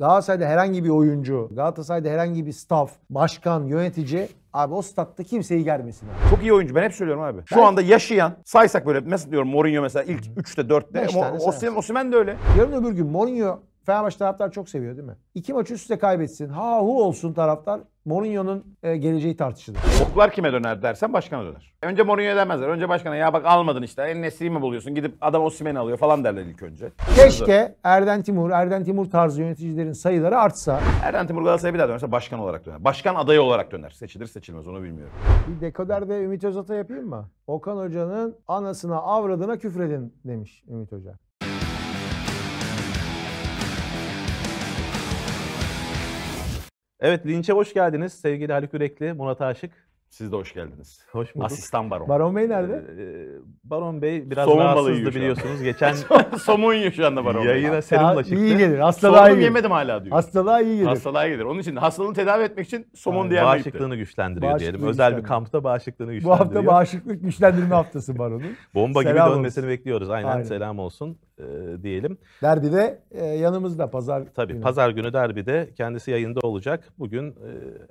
Galatasaray'da herhangi bir oyuncu, Galatasaray'da herhangi bir staff, başkan, yönetici Abi o statta kimseyi germesin. Abi. Çok iyi oyuncu ben hep söylüyorum abi. Şu ben... anda yaşayan saysak böyle mesela diyorum Mourinho mesela ilk 3'te 4'te. Osimen de öyle. Yarın öbür gün Mourinho Fenerbahçe taraftar çok seviyor değil mi? İki maç üst üste kaybetsin. Ha hu olsun taraftar. Mourinho'nun e, geleceği tartışılır. Oklar kime döner dersen başkana döner. Önce Mourinho'ya demezler. Önce başkana ya bak almadın işte. en Nesri'yi mi buluyorsun? Gidip adam o Osimhen'i alıyor falan derler ilk önce. Keşke Erden Timur, Erden Timur tarzı yöneticilerin sayıları artsa. Erden Timur Galatasaray'a bir daha dönerse başkan olarak döner. Başkan adayı olarak döner. Seçilir seçilmez onu bilmiyorum. Bir dekoder ve Ümit Özat'a yapayım mı? Okan Hoca'nın anasına avradına küfredin demiş Ümit Hoca. Evet linçe hoş geldiniz sevgili Haluk yürekli, Murat Aşık. Siz de hoş geldiniz. Hoş bulduk. Asistan Baron. Baron Bey nerede? Ee, baron Bey biraz Somun balığı rahatsızdı biliyorsunuz. Geçen Somun yiyor şu anda Baron Bey. Yayına serumla çıktı. İyi gelir. Hastalığa Somun iyi gelir. yemedim hala diyor. Hastalığa iyi gelir. Hastalığa gelir. Onun için hastalığını tedavi etmek için somun yani diyen Bağışıklığını güçlendiriyor bağışıklığı diyelim. Özel bir kampta bağışıklığını güçlendiriyor. Bu hafta bağışıklık güçlendirme haftası Baron'un. Bomba selam gibi olsun. dönmesini bekliyoruz. Aynen, Aynen. selam olsun e, diyelim. Derbi de e, yanımızda pazar Tabii günü. pazar günü derbide kendisi yayında olacak. Bugün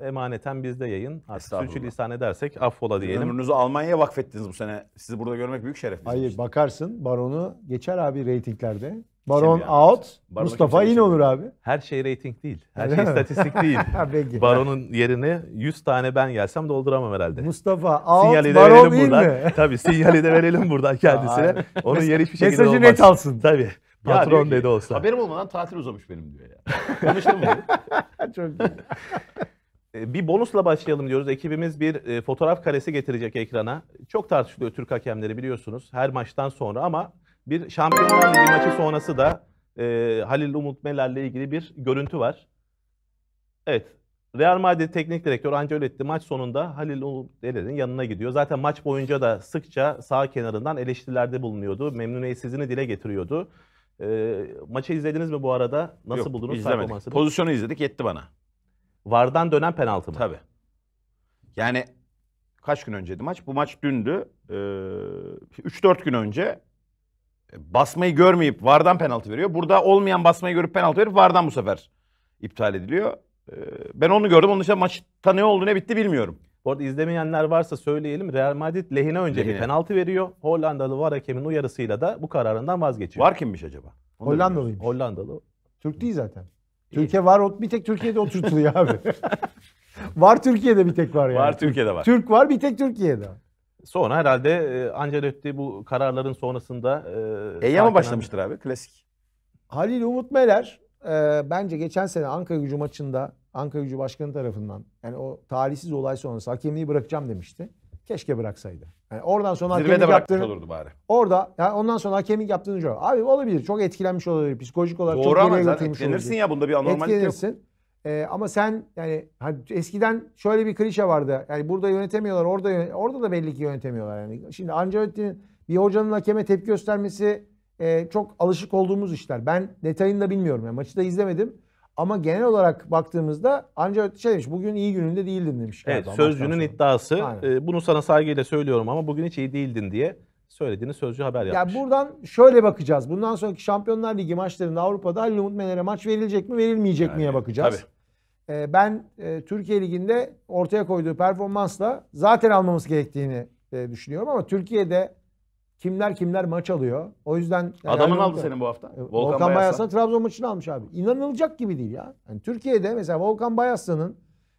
e, emaneten bizde yayın. Artık sürçülisan isyan edersek affola diyelim. Ömrünüzü Almanya'ya vakfettiniz bu sene. Sizi burada görmek büyük şeref. Hayır için. bakarsın Baron'u geçer abi reytinglerde. Baron yani? out, Baron'a Mustafa yine olur abi. Her şey reyting değil. Her Öyle şey mi? istatistik değil. Baron'un yerine 100 tane ben gelsem dolduramam herhalde. Mustafa out, sinyali de Baron verelim Mi? Tabii sinyali de verelim buradan kendisine. Onun yeri hiçbir şekilde Mesajı olmaz. Mesajı net alsın. Tabii. Patron dedi olsa. Haberim olmadan tatil uzamış benim diyor ya. Konuştum mu? Çok iyi. Ee, bir bonusla başlayalım diyoruz. Ekibimiz bir e, fotoğraf karesi getirecek ekrana. Çok tartışılıyor Türk hakemleri biliyorsunuz her maçtan sonra ama bir Şampiyonlar Ligi maçı sonrası da e, Halil Umut Meler'le ilgili bir görüntü var. Evet. Real Madrid teknik direktör Ancelotti maç sonunda Halil Umut Meler'in yanına gidiyor. Zaten maç boyunca da sıkça sağ kenarından eleştirilerde bulunuyordu. Memnuniyetsizliğini dile getiriyordu. E, maçı izlediniz mi bu arada? Nasıl Yok, buldunuz? izlemedik. Pozisyonu izledik yetti bana. Vardan dönen penaltı mı? Tabii. Yani kaç gün önceydi maç? Bu maç dündü. Ee, 3-4 gün önce e, basmayı görmeyip vardan penaltı veriyor. Burada olmayan basmayı görüp penaltı verip vardan bu sefer iptal ediliyor. Ee, ben onu gördüm. Onun dışında maçta ne oldu ne bitti bilmiyorum. Bu arada izlemeyenler varsa söyleyelim. Real Madrid lehine önce lehine. bir penaltı veriyor. Hollandalı var hakemin uyarısıyla da bu kararından vazgeçiyor. Var kimmiş acaba? Onu Hollandalıymış. Hollandalı. Türk değil zaten. Türkiye var bir tek Türkiye'de oturtuluyor abi. var Türkiye'de bir tek var yani. Var Türkiye'de var. Türk var bir tek Türkiye'de. Sonra herhalde e, Ancelotti bu kararların sonrasında... E, E'ye mi başlamıştır abi? Klasik. Halil Umut Meler e, bence geçen sene Ankara gücü maçında Ankara gücü başkanı tarafından yani o talihsiz olay sonrası hakemliği bırakacağım demişti. Keşke bıraksaydı. Yani oradan sonra Zirvede hakemlik olurdu bari. Orada yani ondan sonra hakemlik yaptığını diyor. Abi olabilir. Çok etkilenmiş olabilir. Psikolojik olarak Doğru çok ama zaten etkilenirsin olabilir. ya bunda bir anormallik etkilenirsin. yok. Ee, ama sen yani hani eskiden şöyle bir klişe vardı. Yani burada yönetemiyorlar, orada orada da belli ki yönetemiyorlar yani. Şimdi Ancelotti'nin bir hocanın hakeme tepki göstermesi e, çok alışık olduğumuz işler. Ben detayını da bilmiyorum. Yani maçı da izlemedim. Ama genel olarak baktığımızda ancak şey demiş bugün iyi gününde değildin demiş. Evet Erdoğan sözcünün iddiası e, bunu sana saygıyla söylüyorum ama bugün hiç iyi değildin diye söylediğini sözcü haber yapmış. Ya buradan şöyle bakacağız. Bundan sonraki Şampiyonlar Ligi maçlarında Avrupa'da Halil Umut Mener'e maç verilecek mi verilmeyecek yani, miye bakacağız. Tabii. Ee, ben e, Türkiye Ligi'nde ortaya koyduğu performansla zaten almamız gerektiğini e, düşünüyorum ama Türkiye'de kimler kimler maç alıyor. O yüzden adamın aldı senin bu hafta. Ee, Volkan, Volkan Bayaslan. Bayaslan Trabzon maçını almış abi. İnanılacak gibi değil ya. Yani Türkiye'de mesela Volkan Bayaslan'ın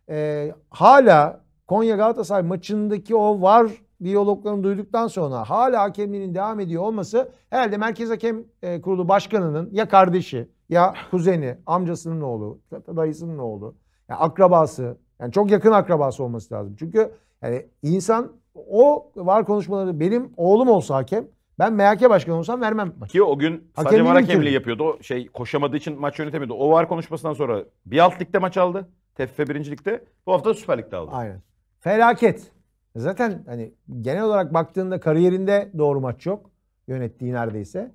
e, hala Konya Galatasaray maçındaki o var diyaloglarını duyduktan sonra hala hakemliğinin devam ediyor olması herhalde Merkez Hakem e, Kurulu Başkanı'nın ya kardeşi ya kuzeni, amcasının oğlu, dayısının oğlu, yani akrabası. Yani çok yakın akrabası olması lazım. Çünkü yani insan o var konuşmaları benim oğlum olsa hakem ben MHK başkanı olsam vermem Ki o gün sadece var hakemliği yapıyordu. O şey koşamadığı için maç yönetemiyordu. O var konuşmasından sonra bir alt ligde maç aldı. TFF birincilikte Bu hafta da Süper Lig'de aldı. Aynen. Felaket. Zaten hani genel olarak baktığında kariyerinde doğru maç yok. Yönettiği neredeyse.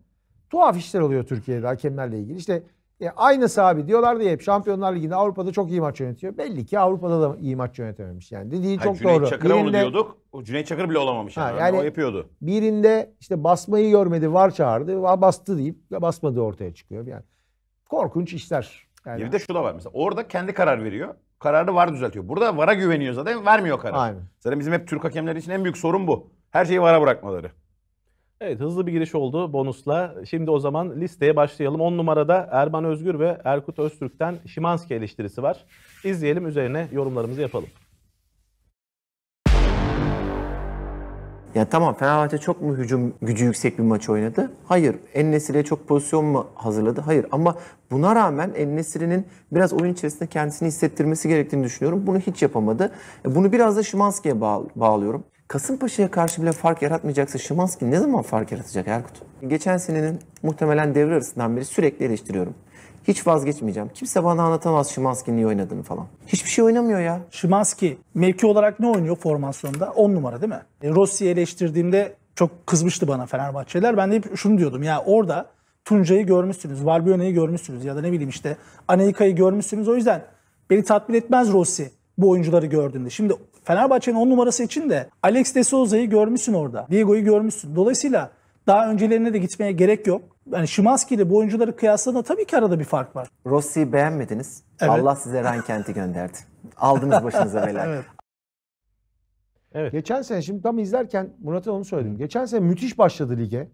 Tuhaf işler oluyor Türkiye'de hakemlerle ilgili. İşte e, aynı sahibi diyorlar diye hep Şampiyonlar Ligi'nde Avrupa'da çok iyi maç yönetiyor. Belli ki Avrupa'da da iyi maç yönetememiş. Yani dediği çok Cüneyt doğru. Çakır'a birinde, onu diyorduk. O Cüneyt Çakır bile olamamış. Ha, yani, yani o yapıyordu. Birinde işte basmayı görmedi, var çağırdı. Bastı deyip basmadı ortaya çıkıyor. Yani korkunç işler. Yani. Bir de şu da var mesela. Orada kendi karar veriyor. Kararı var düzeltiyor. Burada vara güveniyor zaten. Vermiyor karar. Aynen. Zaten bizim hep Türk hakemleri için en büyük sorun bu. Her şeyi vara bırakmaları. Evet hızlı bir giriş oldu bonusla. Şimdi o zaman listeye başlayalım. 10 numarada Erman Özgür ve Erkut Öztürk'ten Şimanski eleştirisi var. İzleyelim üzerine yorumlarımızı yapalım. Ya tamam Fenerbahçe çok mu hücum gücü yüksek bir maç oynadı? Hayır. Ennesir'e çok pozisyon mu hazırladı? Hayır. Ama buna rağmen Ennesir'in biraz oyun içerisinde kendisini hissettirmesi gerektiğini düşünüyorum. Bunu hiç yapamadı. E, bunu biraz da Şimanski'ye bağlıyorum. Kasımpaşa'ya karşı bile fark yaratmayacaksa Şimanski ne zaman fark yaratacak Erkut? Geçen senenin muhtemelen devre arasından beri sürekli eleştiriyorum. Hiç vazgeçmeyeceğim. Kimse bana anlatamaz Şimanski niye oynadığını falan. Hiçbir şey oynamıyor ya. Şimanski mevki olarak ne oynuyor formasyonda? 10 numara değil mi? E, Rossi'yi eleştirdiğimde çok kızmıştı bana Fenerbahçeliler. Ben de hep şunu diyordum. Ya orada Tuncay'ı görmüşsünüz, Valbuena'yı görmüşsünüz ya da ne bileyim işte Anayika'yı görmüşsünüz. O yüzden beni tatmin etmez Rossi bu oyuncuları gördüğünde. Şimdi Fenerbahçe'nin 10 numarası için de Alex de Souza'yı görmüşsün orada. Diego'yu görmüşsün. Dolayısıyla daha öncelerine de gitmeye gerek yok. Yani Şimanski ile bu oyuncuları kıyasladığında tabii ki arada bir fark var. Rossi'yi beğenmediniz. Evet. Allah size Rankent'i gönderdi. Aldınız başınıza beyler. evet. Evet. Geçen sene şimdi tam izlerken Murat'a onu söyledim. Geçen sene müthiş başladı lige.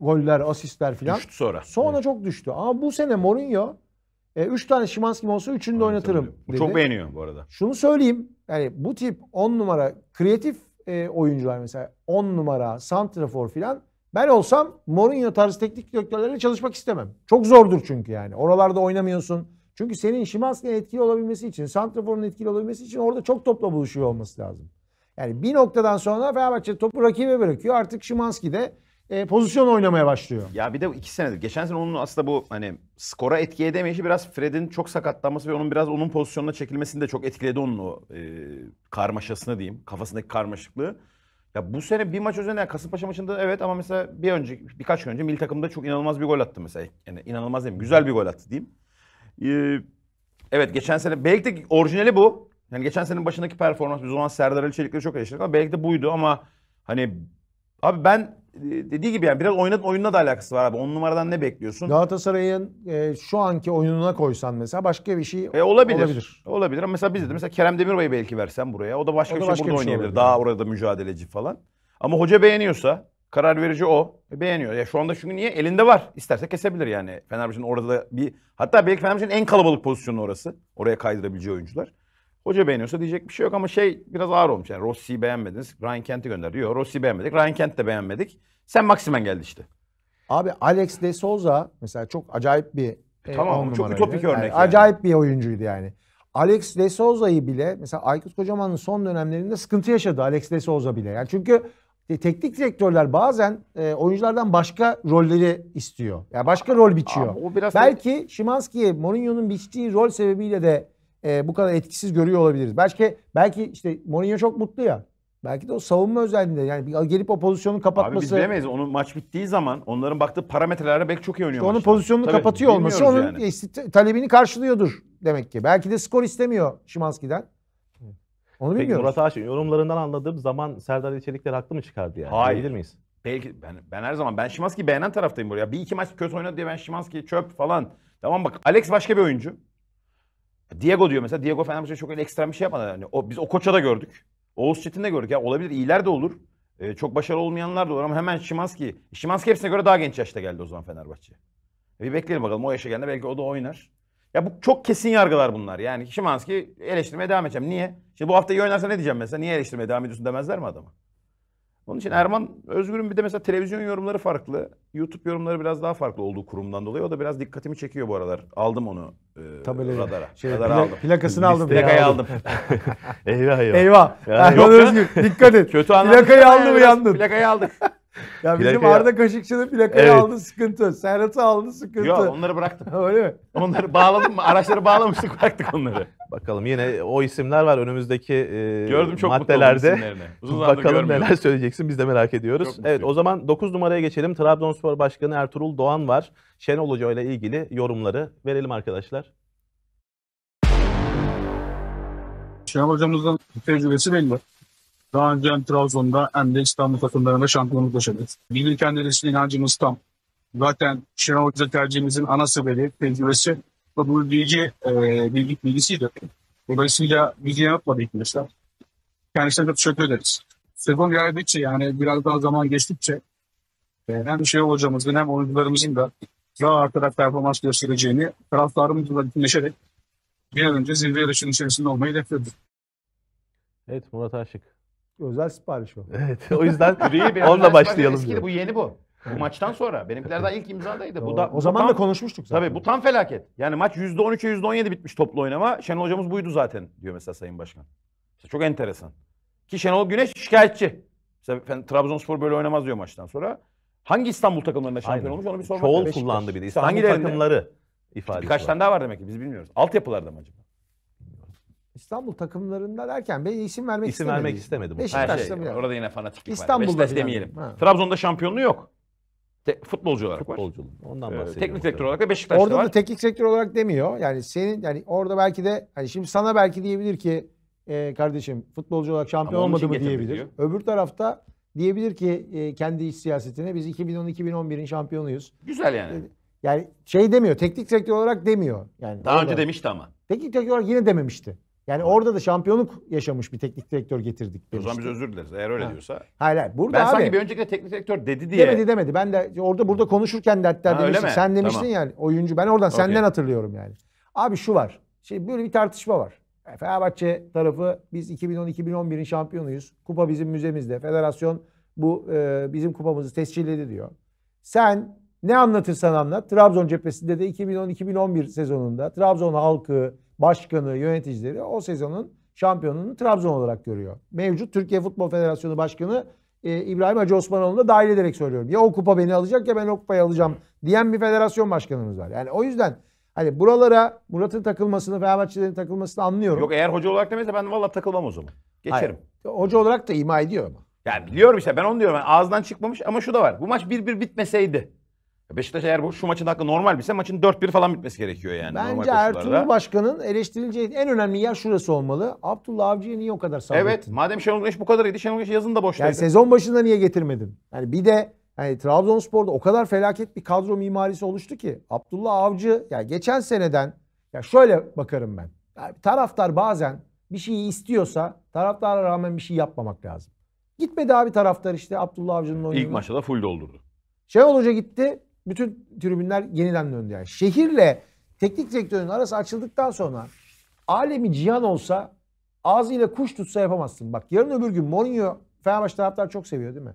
Goller, asistler filan. Düştü sonra. Sonra evet. çok düştü. Ama bu sene Mourinho 3 e, üç tane Şimanski olsa üçünü de oynatırım dedi. Çok beğeniyor bu arada. Şunu söyleyeyim yani bu tip 10 numara kreatif e, oyuncular mesela 10 numara santrafor filan ben olsam Mourinho tarzı teknik direktörlerle çalışmak istemem. Çok zordur çünkü yani. Oralarda oynamıyorsun. Çünkü senin Şimanski'nin etkili olabilmesi için, Santrafor'un etkili olabilmesi için orada çok topla buluşuyor olması lazım. Yani bir noktadan sonra Fenerbahçe topu rakibe bırakıyor. Artık Şimanski de e, pozisyon oynamaya başlıyor. Ya bir de iki senedir. Geçen sene onun aslında bu hani skora etki edemeyişi biraz Fred'in çok sakatlanması ve onun biraz onun pozisyonuna çekilmesini de çok etkiledi onun o e, karmaşasını diyeyim. Kafasındaki karmaşıklığı. Ya bu sene bir maç özelinde yani Kasımpaşa maçında evet ama mesela bir önce birkaç gün önce milli takımda çok inanılmaz bir gol attı mesela. Yani inanılmaz değil mi? Güzel bir gol attı diyeyim. Ee, evet geçen sene belki de orijinali bu. Yani geçen senenin başındaki performans biz o zaman Serdar Ali Çelikleri çok eleştirdik ama belki de buydu ama hani abi ben dediği gibi yani biraz oynat oyunla da alakası var abi. on numaradan ne bekliyorsun? Galatasaray'ın e, şu anki oyununa koysan mesela başka bir şey e, olabilir. olabilir. Olabilir ama mesela bizde de mesela Kerem Demirbay'ı belki versen buraya. O da başka o da bir şey başka burada bir şey oynayabilir. Olabilir. Daha orada mücadeleci falan. Ama hoca beğeniyorsa karar verici o. E, beğeniyor. Ya şu anda çünkü niye? Elinde var. İsterse kesebilir yani. Fenerbahçe'nin orada bir hatta belki Fenerbahçe'nin en kalabalık pozisyonu orası. Oraya kaydırabileceği oyuncular. Hoca beğeniyorsa diyecek bir şey yok ama şey biraz ağır olmuş. Yani Rossi'yi beğenmediniz. Ryan Kent'i gönderiyor. Yok Rossi'yi beğenmedik. Ryan Kent de beğenmedik. Sen Maximen geldi işte. Abi Alex de Souza mesela çok acayip bir e, Tamam çok ütopik örnek. Yani, yani. Acayip bir oyuncuydu yani. Alex de Souza'yı bile mesela Aykut Kocaman'ın son dönemlerinde sıkıntı yaşadı Alex de Souza bile. Yani çünkü e, teknik direktörler bazen e, oyunculardan başka rolleri istiyor. Ya yani başka rol biçiyor. Abi, o biraz Belki da... Şimanski'ye Mourinho'nun biçtiği rol sebebiyle de e, bu kadar etkisiz görüyor olabiliriz. Belki belki işte Mourinho çok mutlu ya. Belki de o savunma özelliğinde yani gelip o pozisyonu kapatması. Abi biz bilemeyiz. Onun maç bittiği zaman onların baktığı parametrelere belki çok iyi oynuyor. İşte onun pozisyonunu Tabii, kapatıyor olması yani. onun talebini karşılıyordur demek ki. Belki de skor istemiyor Şimanski'den. Onu Peki, bilmiyoruz. Murat Aşık yorumlarından anladığım zaman Serdar İçelikler haklı mı çıkardı yani? Hayır. Bilir miyiz? Belki ben, ben her zaman ben Şimanski'yi beğenen taraftayım buraya. Bir iki maç kötü oynadı diye ben Şimanski çöp falan. Tamam bak Alex başka bir oyuncu. Diego diyor mesela. Diego Fenerbahçe çok öyle ekstrem bir şey yapmadı. Yani o, biz o koça da gördük. Oğuz Çetin de gördük. Ya olabilir. iyiler de olur. Ee, çok başarılı olmayanlar da olur ama hemen Şimanski. Şimanski hepsine göre daha genç yaşta geldi o zaman Fenerbahçe. E, bir bekleyelim bakalım. O yaşa geldi belki o da oynar. Ya bu çok kesin yargılar bunlar. Yani Şimanski eleştirmeye devam edeceğim. Niye? Şimdi bu hafta iyi oynarsa ne diyeceğim mesela? Niye eleştirmeye devam ediyorsun demezler mi adama? Onun için Erman Özgür'ün bir de mesela televizyon yorumları farklı. YouTube yorumları biraz daha farklı olduğu kurumdan dolayı. O da biraz dikkatimi çekiyor bu aralar. Aldım onu e, tabelayı. Radara. Şey, Radara pla- aldım. Plakasını aldım. Plakayı aldım. eyvah eyvah. Eyvah. Yani Erkan Özgür dikkat et. Kötü plakayı aldı mı yandın. Plakayı aldık. ya bizim plakayı... Arda Kaşıkçı'nın plakayı evet. aldı sıkıntı. Serhat'ı aldı sıkıntı. Yok onları bıraktım. Öyle mi? Onları bağladım mı? Araçları bağlamıştık bıraktık onları. Bakalım yine o isimler var önümüzdeki e, Gördüm çok maddelerde. Uzun Bakalım neler söyleyeceksin biz de merak ediyoruz. Çok evet o zaman 9 numaraya geçelim. Trabzonspor Başkanı Ertuğrul Doğan var. Şenol Hoca ile ilgili yorumları verelim arkadaşlar. Şenol hocamızın tecrübesi belli. Daha önce hem Trabzon'da hem de İstanbul takımlarında şampiyonluk yaşadık. Bilir kendilisine inancımız tam. Zaten Şenol Hoca tercihimizin ana sebebi, tecrübesi ve bu bilgi, e, bilgi bilgisiydi. Dolayısıyla bizi yanıtmadı ikilişler. Kendisine de teşekkür ederiz. Sezon geldikçe yani biraz daha zaman geçtikçe e, hem Şenol hocamızın hem oyuncularımızın da daha artarak performans göstereceğini taraftarımızla bütünleşerek bir an önce zirve yarışının içerisinde olmayı hedefledik. Evet Murat Aşık. Özel sipariş o. Evet o yüzden onunla başlayalım. Eskidi, bu yeni bu. Bu maçtan sonra. Benimkiler daha ilk imzadaydı. Bu da, o bu zaman tam, da konuşmuştuk zaten. Tabii bu tam felaket. Yani maç %13'e %17 bitmiş toplu oynama. Şenol hocamız buydu zaten diyor mesela Sayın Başkan. İşte çok enteresan. Ki Şenol Güneş şikayetçi. Mesela Trabzonspor böyle oynamaz diyor maçtan sonra. Hangi İstanbul takımlarında şampiyon Aynen. olmuş onu bir sormak Çoğul kullandı bir de. İstanbul, takımları ifadesi Birkaç var. tane daha var demek ki biz bilmiyoruz. Altyapılarda mı acaba? İstanbul takımlarında derken ben isim vermek İsim istemedim. vermek istemedim. Her şey. mı? Orada yine fanatiklik var. Beşiktaş demeyelim. Ha. Trabzon'da şampiyonluğu yok. Te- futbolcu olarak var. Futbolculuğum. Ondan ee, bahsediyorum. teknik direktör olarak da Beşiktaş'ta Orada var. da teknik direktör olarak demiyor. Yani senin yani orada belki de hani şimdi sana belki diyebilir ki e, kardeşim futbolcu olarak şampiyon Ama olmadı mı diyebilir. diyor. Öbür tarafta diyebilir ki e, kendi iç siyasetine biz 2010-2011'in şampiyonuyuz. Güzel yani. Yani şey demiyor teknik direktör olarak demiyor. Yani Daha orada- önce demişti ama. Teknik direktör olarak yine dememişti. Yani orada da şampiyonluk yaşamış bir teknik direktör getirdik. O zaman biz özür dileriz eğer öyle ha. diyorsa. Hayır hayır. Burada ben abi, sanki bir önceki de teknik direktör dedi diye. Demedi demedi. Ben de orada burada konuşurken de hatta ha, demiştim. Sen demiştin tamam. yani oyuncu. Ben oradan okay. senden hatırlıyorum yani. Abi şu var. Şimdi şey, böyle bir tartışma var. E, Fenerbahçe tarafı biz 2010-2011'in şampiyonuyuz. Kupa bizim müzemizde. Federasyon bu e, bizim kupamızı tescilledi diyor. Sen ne anlatırsan anlat. Trabzon cephesinde de 2010-2011 sezonunda Trabzon halkı başkanı, yöneticileri o sezonun şampiyonunu Trabzon olarak görüyor. Mevcut Türkiye Futbol Federasyonu Başkanı e, İbrahim Hacı Osmanoğlu'nu da dahil ederek söylüyorum. Ya o kupa beni alacak ya ben o kupayı alacağım diyen bir federasyon başkanımız var. Yani o yüzden hani buralara Murat'ın takılmasını, Fenerbahçelerin takılmasını anlıyorum. Yok eğer hoca olarak demezse ben valla takılmam o zaman. Geçerim. Hayır. Hoca olarak da ima ediyor ama. Ya biliyorum işte ben onu diyorum. Yani ağızdan çıkmamış ama şu da var. Bu maç 1-1 bitmeseydi. Beşiktaş eğer bu şu maçın hakkı normal bilse maçın 4-1 falan bitmesi gerekiyor yani. Bence normal Ertuğrul Başkan'ın eleştirileceği en önemli yer şurası olmalı. Abdullah Avcı'ya niye o kadar sabrettin? Evet madem Şenol Güneş bu kadar iyiydi Şenol Güneş yazın da boştaydı. Yani sezon başında niye getirmedin? Yani bir de yani Trabzonspor'da o kadar felaket bir kadro mimarisi oluştu ki Abdullah Avcı ya geçen seneden ya şöyle bakarım ben. Yani taraftar bazen bir şeyi istiyorsa taraftara rağmen bir şey yapmamak lazım. Gitmedi abi taraftar işte Abdullah Avcı'nın oyunu. İlk maçta da full doldurdu. Şenol Hoca gitti bütün tribünler yeniden döndü. Yani şehirle teknik direktörün arası açıldıktan sonra alemi cihan olsa ağzıyla kuş tutsa yapamazsın. Bak yarın öbür gün Mourinho Fenerbahçe taraftar çok seviyor değil mi?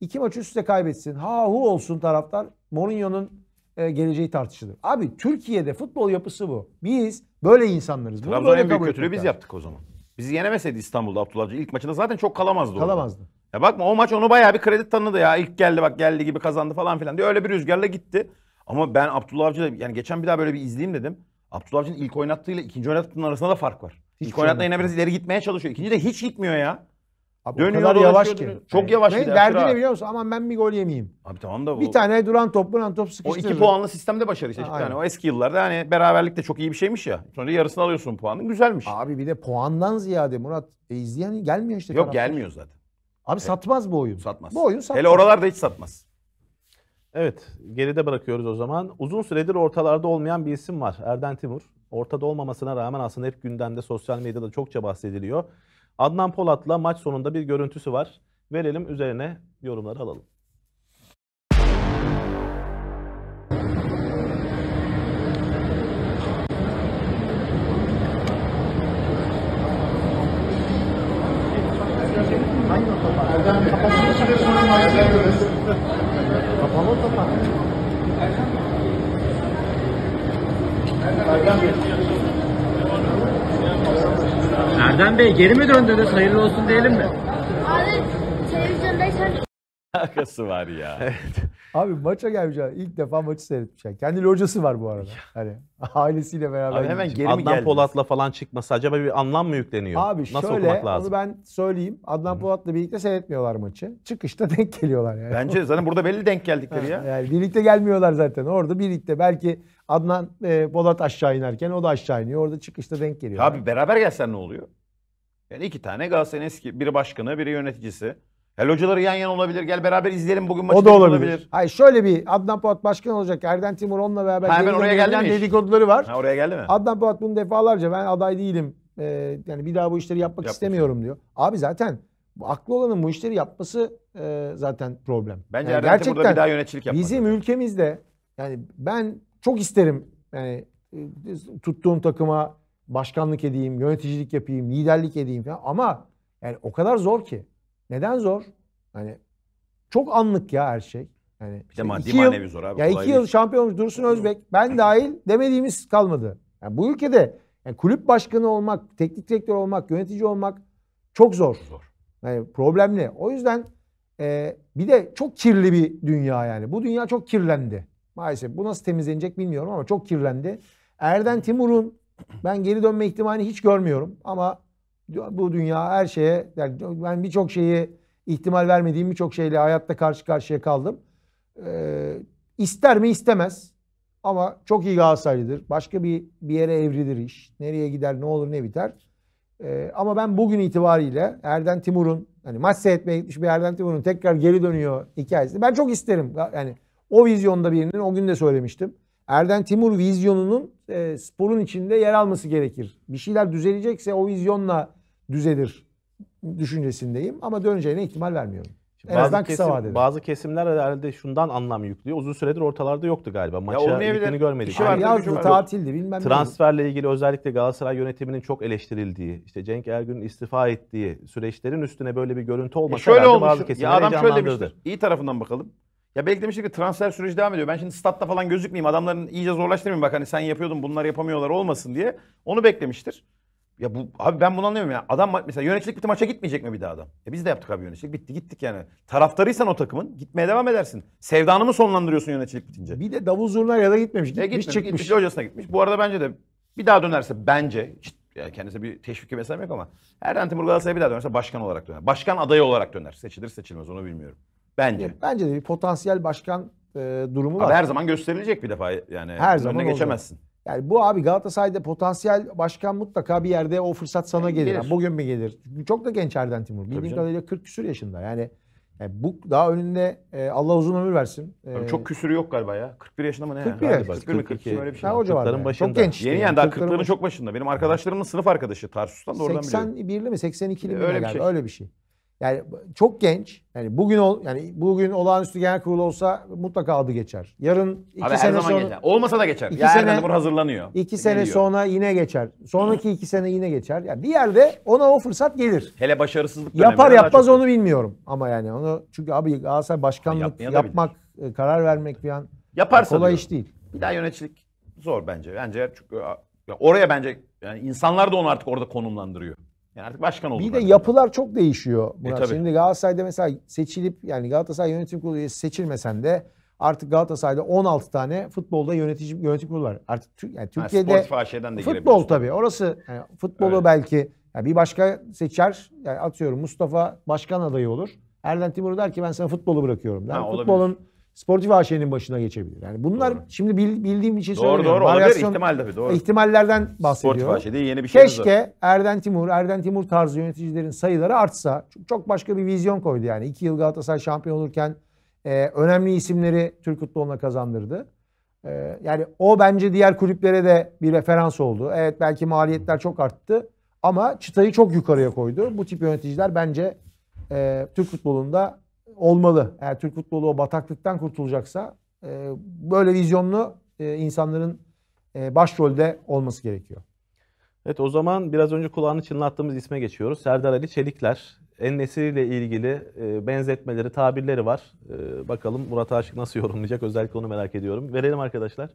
İki maç üst üste kaybetsin. Ha hu olsun taraftar. Mourinho'nun e, geleceği tartışılır. Abi Türkiye'de futbol yapısı bu. Biz böyle insanlarız. Trabzon'un en büyük kötülüğü biz yaptık o zaman. Bizi yenemeseydi İstanbul'da Abdullah ilk maçında zaten çok kalamazdı. Kalamazdı. Orada. Ya bakma o maç onu bayağı bir kredi tanıdı ya. İlk geldi bak geldi gibi kazandı falan filan diye öyle bir rüzgarla gitti. Ama ben Abdullah Avcı'da yani geçen bir daha böyle bir izleyeyim dedim. Abdullah Avcı'nın ilk oynattığıyla ikinci oynattığının arasında da fark var. İlk ilk yine biraz ileri gitmeye çalışıyor. İkinci de hiç gitmiyor ya. Abi Dönüyor, o kadar yavaş ki. Çok yani, yavaş. Ne, derdi ne biliyor musun? Aman ben bir gol yemeyeyim. Abi tamam da. bu. bir tane duran top, duran top sıkıştırır. O iki puanlı sistemde başarı işte. Ha, yani o eski yıllarda hani beraberlik de çok iyi bir şeymiş ya. Sonra yarısını alıyorsun puanın. Güzelmiş. Abi bir de puandan ziyade Murat e, izleyen gelmiyor işte. Yok taraftar. gelmiyor zaten. Abi satmaz bu oyun. Satmaz. Bu oyun satmaz. Hele oralarda hiç satmaz. Evet, geride bırakıyoruz o zaman. Uzun süredir ortalarda olmayan bir isim var. Erden Timur. Ortada olmamasına rağmen aslında hep gündemde, sosyal medyada çokça bahsediliyor. Adnan Polat'la maç sonunda bir görüntüsü var. Verelim üzerine yorumları alalım. Kapalı kapalı. Erdem Bey. geri mi döndünüz? Hayırlı olsun diyelim mi? Abi televizyonda sen... Alakası var ya. evet. Abi maça gelmiş abi. İlk defa maçı seyretmiş. Yani. Kendi locası var bu arada. Hani ailesiyle beraber. Abi hemen geri mi Adnan Polat'la falan çıkması acaba bir anlam mı yükleniyor? Abi Nasıl şöyle okumak onu ben söyleyeyim. Adnan Polat'la birlikte seyretmiyorlar maçı. Çıkışta denk geliyorlar yani. Bence zaten burada belli denk geldikleri ya. Yani birlikte gelmiyorlar zaten. Orada birlikte belki Adnan e, Polat aşağı inerken o da aşağı iniyor. Orada çıkışta denk geliyor. Abi beraber gelsen ne oluyor? Yani iki tane Galatasaray'ın eski biri başkanı, biri yöneticisi. El hocaları yan yana olabilir. Gel beraber izleyelim bugün maçı. O da olabilir. olabilir. Hayır şöyle bir Adnan Polat başkan olacak. Erden Timur onunla beraber. Ha, hemen oraya geldi mi? Dedikoduları var. Ha, oraya geldi mi? Adnan Polat bunu defalarca ben aday değilim. Ee, yani bir daha bu işleri yapmak Yapmış. istemiyorum diyor. Abi zaten aklı olanın bu işleri yapması e, zaten problem. Bence yani Erden Timur'da bir daha yöneticilik yapmak. Bizim zaten. ülkemizde yani ben çok isterim yani e, tuttuğum takıma başkanlık edeyim, yöneticilik yapayım, liderlik edeyim falan ama yani o kadar zor ki. Neden zor? Hani çok anlık ya her şey. Yani bir işte de maddi yıl, manevi zor abi. Ya iki yıl şampiyon olmuş Dursun Özbek. Ben dahil demediğimiz kalmadı. Yani bu ülkede yani kulüp başkanı olmak, teknik direktör olmak, yönetici olmak çok zor. Zor. Yani problemli. O yüzden e, bir de çok kirli bir dünya yani. Bu dünya çok kirlendi. Maalesef bu nasıl temizlenecek bilmiyorum ama çok kirlendi. Erden Timur'un ben geri dönme ihtimalini hiç görmüyorum ama bu dünya her şeye yani ben birçok şeyi ihtimal vermediğim birçok şeyle hayatta karşı karşıya kaldım. Ee, ister mi istemez ama çok iyi Galatasaraylıdır. Başka bir bir yere evrilir iş. Nereye gider, ne olur, ne biter. Ee, ama ben bugün itibariyle Erden Timur'un hani maç seyretmeye gitmiş bir Erden Timur'un tekrar geri dönüyor hikayesi. Ben çok isterim. Yani o vizyonda birinin o gün de söylemiştim. Erden Timur vizyonunun e, sporun içinde yer alması gerekir. Bir şeyler düzelecekse o vizyonla düzelir düşüncesindeyim ama döneceğine ihtimal vermiyorum. Şimdi en azından kısa vadede. Bazı kesimler herhalde şundan anlam yüklüyor. Uzun süredir ortalarda yoktu galiba. Maça gittiğini görmedik. Şey yani yazdı, var. tatildi bilmem Transferle ne. ilgili özellikle Galatasaray yönetiminin çok eleştirildiği, işte Cenk Ergün'ün istifa ettiği süreçlerin üstüne böyle bir görüntü olması e şöyle olmuş, bazı kesimleri ya adam şöyle demiştir. İyi tarafından bakalım. Ya belki demiştir ki transfer süreci devam ediyor. Ben şimdi statta falan gözükmeyeyim. Adamların iyice zorlaştırmayayım. Bak hani sen yapıyordun bunlar yapamıyorlar olmasın diye. Onu beklemiştir. Ya bu abi ben bunu anlamıyorum ya. Adam mesela yöneticilik bitti maça gitmeyecek mi bir daha adam? E biz de yaptık abi yöneticilik. Bitti gittik yani. Taraftarıysan o takımın gitmeye devam edersin. Sevdanı mı sonlandırıyorsun yöneticilik bitince? Bir de davul zurna ya da gitmemiş. E gitmiş, gitmiş çıkmış. Gitmiş, hocasına gitmiş. Bu arada bence de bir daha dönerse bence yani kendisi bir teşvik meselem yok ama Erden Timur Galatasaray'a bir daha dönerse başkan olarak döner. Başkan adayı olarak döner. Seçilir seçilmez onu bilmiyorum. Bence. Yani bence de bir potansiyel başkan e, durumu abi var. Her zaman gösterilecek bir defa yani. Her zaman geçemezsin. Olacak. Yani bu abi Galatasaray'da potansiyel başkan mutlaka bir yerde o fırsat sana yani gelir. gelir. Bugün mi gelir? çok da genç Erden Timur. Tabii Bildiğim canım. kadarıyla 40 küsür yaşında. Yani, yani e, bu daha önünde e, Allah uzun ömür versin. E, çok küsürü yok galiba ya. 41 yaşında mı ne? 41 yani? 41, mi 42 öyle bir şey. Ha, civarda yani. başında. Çok genç. Yeni yani, yani daha 40'ların 40 çok başında. Benim arkadaşlarımın sınıf arkadaşı Tarsus'tan da oradan biliyorum. 81'li mi 82'li mi? Öyle bir şey. Öyle bir şey. Yani çok genç. Yani bugün ol, yani bugün olağanüstü genel kurul olsa mutlaka adı geçer. Yarın iki Abi sene her zaman sonra geçer. Olmasa da geçer. İki ya sene, Erdoğan hazırlanıyor. İki sene Geliyor. sonra yine geçer. Sonraki iki sene yine geçer. Yani bir yerde ona o fırsat gelir. Hele başarısızlık Yapar yapmaz onu bilmiyorum ama yani onu çünkü abi Galatasaray başkanlık ya yapmak, bilir. E, karar vermek bir an Yaparsa kolay diyorum. iş değil. Bir daha yöneticilik zor bence. Bence çünkü oraya bence yani insanlar da onu artık orada konumlandırıyor. Yani artık başkan oldu. Bir de yapılar yani. çok değişiyor. E, Murat. E, tabii. Şimdi Galatasaray'da mesela seçilip yani Galatasaray yönetim kurulu seçilmesen de artık Galatasaray'da 16 tane futbolda yönetici yönetim kurulu var. Artık yani Türkiye'de yani de futbol tabii. Orası yani futbolu Öyle. belki yani bir başka seçer. Yani atıyorum Mustafa başkan adayı olur. Erden Timur der ki ben sana futbolu bırakıyorum. Der. Ha, Futbolun olabilir Sportif AŞ'nin başına geçebilir. Yani bunlar doğru. şimdi bildiğim için şey doğru, söylemiyorum. Doğru doğru olabilir. İhtimal tabii doğru. İhtimallerden bahsediyorum. Sportif AŞ yeni bir şey Keşke var. Erden Timur, Erden Timur tarzı yöneticilerin sayıları artsa. Çok, çok başka bir vizyon koydu yani. İki yıl Galatasaray şampiyon olurken e, önemli isimleri Türk futboluna kazandırdı. E, yani o bence diğer kulüplere de bir referans oldu. Evet belki maliyetler çok arttı ama çıtayı çok yukarıya koydu. Bu tip yöneticiler bence e, Türk futbolunda olmalı. Eğer Türk futbolu o bataklıktan kurtulacaksa e, böyle vizyonlu e, insanların e, başrolde olması gerekiyor. Evet o zaman biraz önce kulağını çınlattığımız isme geçiyoruz. Serdar Ali Çelikler. Ennesi ile ilgili e, benzetmeleri, tabirleri var. E, bakalım Murat Aşık nasıl yorumlayacak? Özellikle onu merak ediyorum. Verelim arkadaşlar.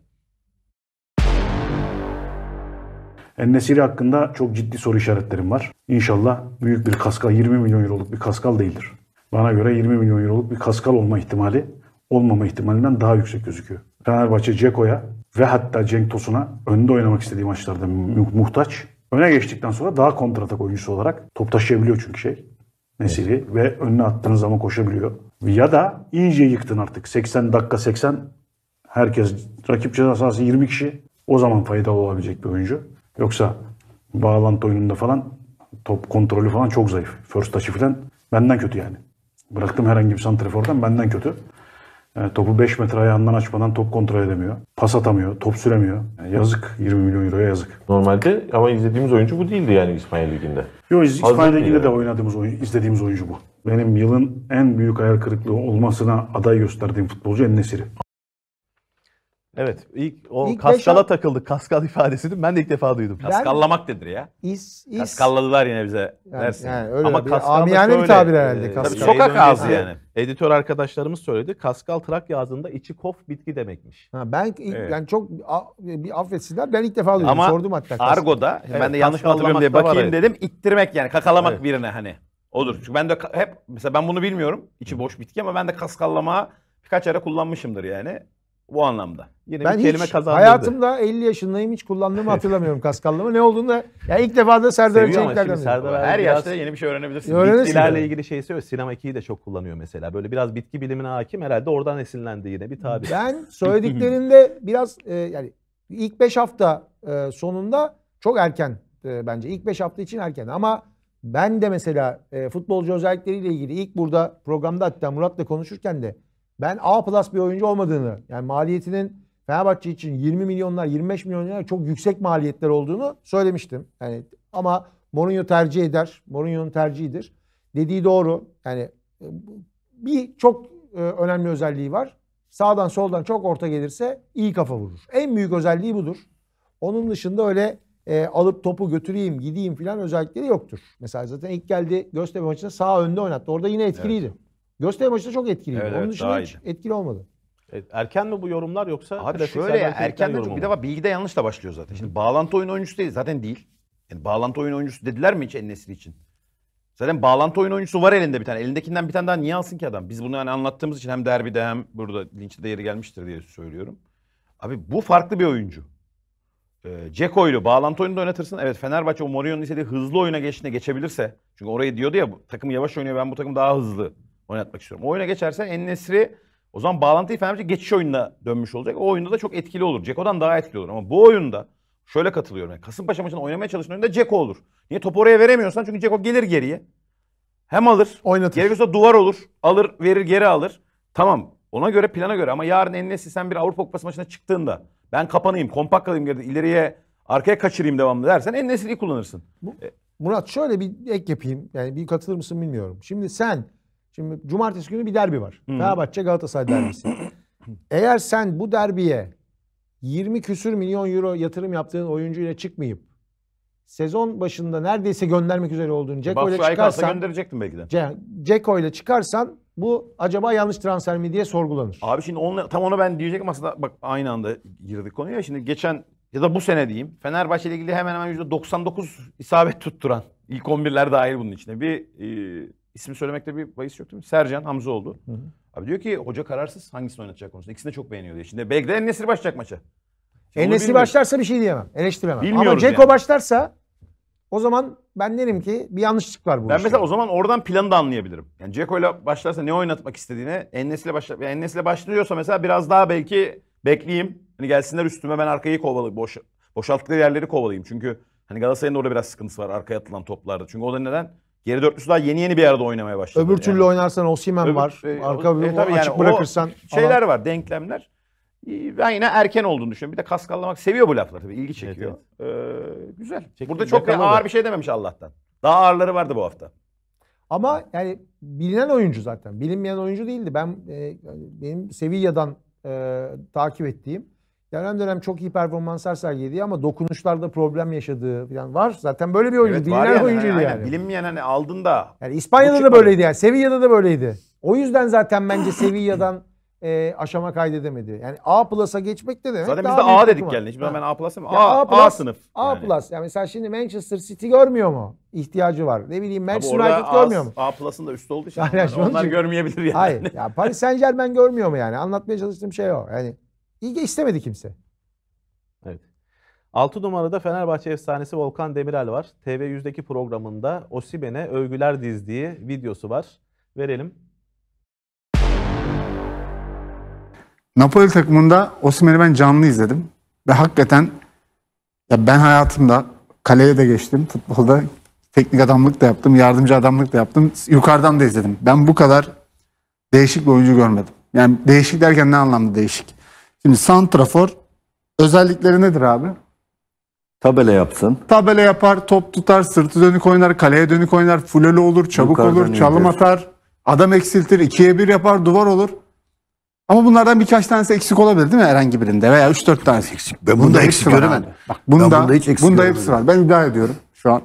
Ennesiri hakkında çok ciddi soru işaretlerim var. İnşallah büyük bir kaskal, 20 milyon euroluk bir kaskal değildir bana göre 20 milyon euroluk bir kaskal olma ihtimali olmama ihtimalinden daha yüksek gözüküyor. Fenerbahçe Ceko'ya ve hatta Cenk Tosun'a önde oynamak istediği maçlarda muhtaç. Öne geçtikten sonra daha kontratak oyuncusu olarak top taşıyabiliyor çünkü şey. Nesili evet. ve önüne attığınız zaman koşabiliyor. Ya da iyice yıktın artık. 80 dakika 80 herkes rakip ceza sahası 20 kişi o zaman faydalı olabilecek bir oyuncu. Yoksa bağlantı oyununda falan top kontrolü falan çok zayıf. First touch'ı falan benden kötü yani. Bıraktım herhangi bir santrifordan benden kötü. Yani e, topu 5 metre ayağından açmadan top kontrol edemiyor. Pas atamıyor, top süremiyor. Yani yazık 20 milyon euroya yazık. Normalde ama izlediğimiz oyuncu bu değildi yani İspanya Ligi'nde. Yok İspanya Ligi'nde de oynadığımız oyuncu, izlediğimiz oyuncu bu. Benim yılın en büyük ayar kırıklığı olmasına aday gösterdiğim futbolcu En Nesiri. Evet. ilk o İlk kaskala beş- takıldık. Kaskal ifadesini ben de ilk defa duydum. Kaskallamak dedir ya. İz, iz, Kaskalladılar yine bize yani, dersin. yani öyle Ama bir kaskal da amiyane bir tabir herhalde. e, Tabii sokak ağzı önce- yani. Editör arkadaşlarımız söyledi. Kaskal trak ağzında içi kof bitki demekmiş. Ha, ben ilk, Evet. yani çok a- bir affetsinler ben ilk defa duydum. Ama Sordum hatta. kaskal. Argo'da Evet, ben de yanlış mı diye bakayım var, dedim. İttirmek yani kakalamak Evet. birine hani. Odur. Çünkü ben de hep mesela ben bunu bilmiyorum. İçi boş bitki ama ben de kaskallama birkaç ara kullanmışımdır yani. Bu anlamda. Yine ben bir kelime hiç kazandırdı. hayatımda 50 yaşındayım hiç kullandığımı hatırlamıyorum kaskallama. Ne olduğunu da ya ilk defa da Serdar Öçelikler'den Serdar Her yaşta yeni bir şey öğrenebilirsin. Öğrenirsin Bitkilerle ilgili şey ise Sinema 2'yi de çok kullanıyor mesela. Böyle biraz bitki bilimine hakim herhalde oradan esinlendi yine bir tabir. Ben söylediklerinde biraz e, yani ilk 5 hafta e, sonunda çok erken e, bence. ilk 5 hafta için erken ama ben de mesela e, futbolcu özellikleriyle ilgili ilk burada programda hatta Murat'la konuşurken de ben A plus bir oyuncu olmadığını yani maliyetinin Fenerbahçe için 20 milyonlar 25 milyonlar çok yüksek maliyetler olduğunu söylemiştim. Yani ama Mourinho tercih eder. Mourinho'nun tercihidir. Dediği doğru. Yani e, bir çok e, önemli özelliği var. Sağdan soldan çok orta gelirse iyi kafa vurur. En büyük özelliği budur. Onun dışında öyle e, alıp topu götüreyim, gideyim filan özellikleri yoktur. Mesela zaten ilk geldi Göztepe maçında sağ önde oynattı. Orada yine etkiliydi. Evet. Göztepe maçı da çok etkiliydi. Evet, Onun dışında hiç iyiydi. etkili olmadı. E, erken mi bu yorumlar yoksa Abi şöyle ya, erken de çok, bir defa bilgide yanlış da başlıyor zaten. Şimdi bağlantı oyun oyuncusu değil zaten değil. Yani bağlantı oyun oyuncusu dediler mi hiç Ennesri için? Zaten bağlantı oyun oyuncusu var elinde bir tane. Elindekinden bir tane daha niye alsın ki adam? Biz bunu yani anlattığımız için hem derbide hem burada linçte de yeri gelmiştir diye söylüyorum. Abi bu farklı bir oyuncu. Ee, Ceko'yla bağlantı oyununda oynatırsın. Evet Fenerbahçe o Mourinho'nun istediği hızlı oyuna geçtiğinde geçebilirse. Çünkü orayı diyordu ya takım yavaş oynuyor ben bu takım daha hızlı oynatmak istiyorum. O oyuna geçersen Ennesri o zaman bağlantıyı Fenerbahçe geçiş oyununa dönmüş olacak. O oyunda da çok etkili olur. Ceko'dan daha etkili olur. Ama bu oyunda şöyle katılıyorum. Yani Kasımpaşa maçında oynamaya çalışan oyunda Ceko olur. Niye topu oraya veremiyorsan çünkü Ceko gelir geriye. Hem alır. Oynatır. Gerekirse duvar olur. Alır verir geri alır. Tamam ona göre plana göre ama yarın Ennesi sen bir Avrupa Kupası maçına çıktığında ben kapanayım, kompakt kalayım geride ileriye arkaya kaçırayım devamlı dersen Ennesi'yi kullanırsın. Bu, Murat şöyle bir ek yapayım. Yani bir katılır mısın bilmiyorum. Şimdi sen Şimdi cumartesi günü bir derbi var. Hmm. Fenerbahçe Galatasaray derbisi. Eğer sen bu derbiye 20 küsür milyon euro yatırım yaptığın oyuncuyla çıkmayıp sezon başında neredeyse göndermek üzere olduğun Ceko ile çıkarsan gönderecektim belki de. Ceko ile çıkarsan bu acaba yanlış transfer mi diye sorgulanır. Abi şimdi onunla, tam onu ben diyecektim aslında bak aynı anda girdik konuya. Şimdi geçen ya da bu sene diyeyim Fenerbahçe ile ilgili hemen hemen %99 isabet tutturan ilk 11'ler dahil bunun içine bir e, İsim söylemekte bir bahis yok değil mi? Sercan Hamzoğlu. Hı hı. Abi diyor ki hoca kararsız hangisini oynatacak konusunda. İkisini de çok beğeniyor diyor. Şimdi belki de Enesiri başlayacak maça. nesil başlarsa bir şey diyemem. Eleştiremem. Bilmiyoruz Ama Ceko yani. başlarsa o zaman ben derim ki bir yanlışlık var bu Ben işte. mesela o zaman oradan planı da anlayabilirim. Yani Ceko ile başlarsa ne oynatmak istediğini, en nesile başla yani Enes'le başlıyorsa mesela biraz daha belki bekleyeyim. Hani gelsinler üstüme ben arkayı kovalayayım. Boş, boşalttıkları yerleri kovalayayım. Çünkü hani Galatasaray'ın da orada biraz sıkıntısı var arkaya atılan toplarda. Çünkü o da neden? Geri dörtlüsüler yeni yeni bir arada oynamaya başladı. Öbür türlü yani. oynarsan Osimhen Öbür, var. E, arka e, açık yani bırakırsan. Şeyler falan. var, denklemler. Ben yine erken olduğunu düşünüyorum. Bir de kaskallamak seviyor bu lafları tabii. İlgi çekiyor. Evet, evet. Ee, güzel. Çekim, Burada çok bir ağır bir şey dememiş Allah'tan. Daha ağırları vardı bu hafta. Ama yani bilinen oyuncu zaten. Bilinmeyen oyuncu değildi. Ben e, benim Sevilla'dan e, takip ettiğim Dönem dönem çok iyi performanslar sergiledi ama dokunuşlarda problem yaşadığı falan var. Zaten böyle bir oyuncu. Evet, Bilinen yani, oyuncuydu yani. yani. Bilinmeyen hani aldın da. Yani İspanya'da da böyleydi yani. Sevilla'da da böyleydi. O yüzden zaten bence Sevilla'dan e, aşama kaydedemedi. Yani A plus'a geçmek de demek Zaten biz de A dedik geldi. Hiçbir zaman ben A plus A, A, plus, A sınıf. A yani. plus. Yani mesela şimdi Manchester City görmüyor mu? İhtiyacı var. Ne bileyim Manchester United görmüyor mu? A plus'ın da üstü olduğu için yani onlar, onlar görmeyebilir yani. Hayır. Ya Paris Saint Germain görmüyor mu yani? Anlatmaya çalıştığım şey o. Yani İlgi istemedi kimse. Evet. 6 numarada Fenerbahçe efsanesi Volkan Demirel var. TV 100'deki programında Osimene övgüler dizdiği videosu var. Verelim. Napoli takımında Osimhen'i ben canlı izledim. Ve hakikaten ya ben hayatımda kaleye de geçtim futbolda. Teknik adamlık da yaptım, yardımcı adamlık da yaptım. Yukarıdan da izledim. Ben bu kadar değişik bir oyuncu görmedim. Yani değişik derken ne anlamda değişik? Şimdi santrafor özellikleri nedir abi? Tabela yapsın. Tabela yapar, top tutar, sırtı dönük oynar, kaleye dönük oynar, fuleli olur, çabuk Yukarıdan olur, çalım indir. atar, adam eksiltir, ikiye bir yapar, duvar olur. Ama bunlardan birkaç tanesi eksik olabilir değil mi herhangi birinde veya 3-4 tanesi eksik. Ben bunda, bunda eksik göremedim. Bak bunda, ben bunda, hiç bunda hepsi var. Ben iddia ediyorum şu an.